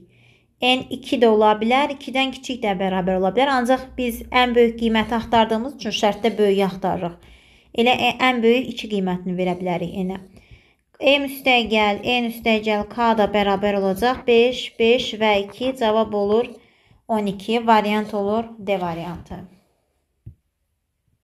n 2 də ola bilər, 2-dən kiçik də bərabər ola bilər. Ancaq biz ən böyük qiyməti axtardığımız üçün şərtdə böyüyü axtarırıq. Elə e, ən böyük 2 qiymətini verə bilərik n-ə. M üstəgəl, n üstəgəl k da bərabər olacaq. 5, 5 və 2 cavab olur 12. Variant olur D variantı.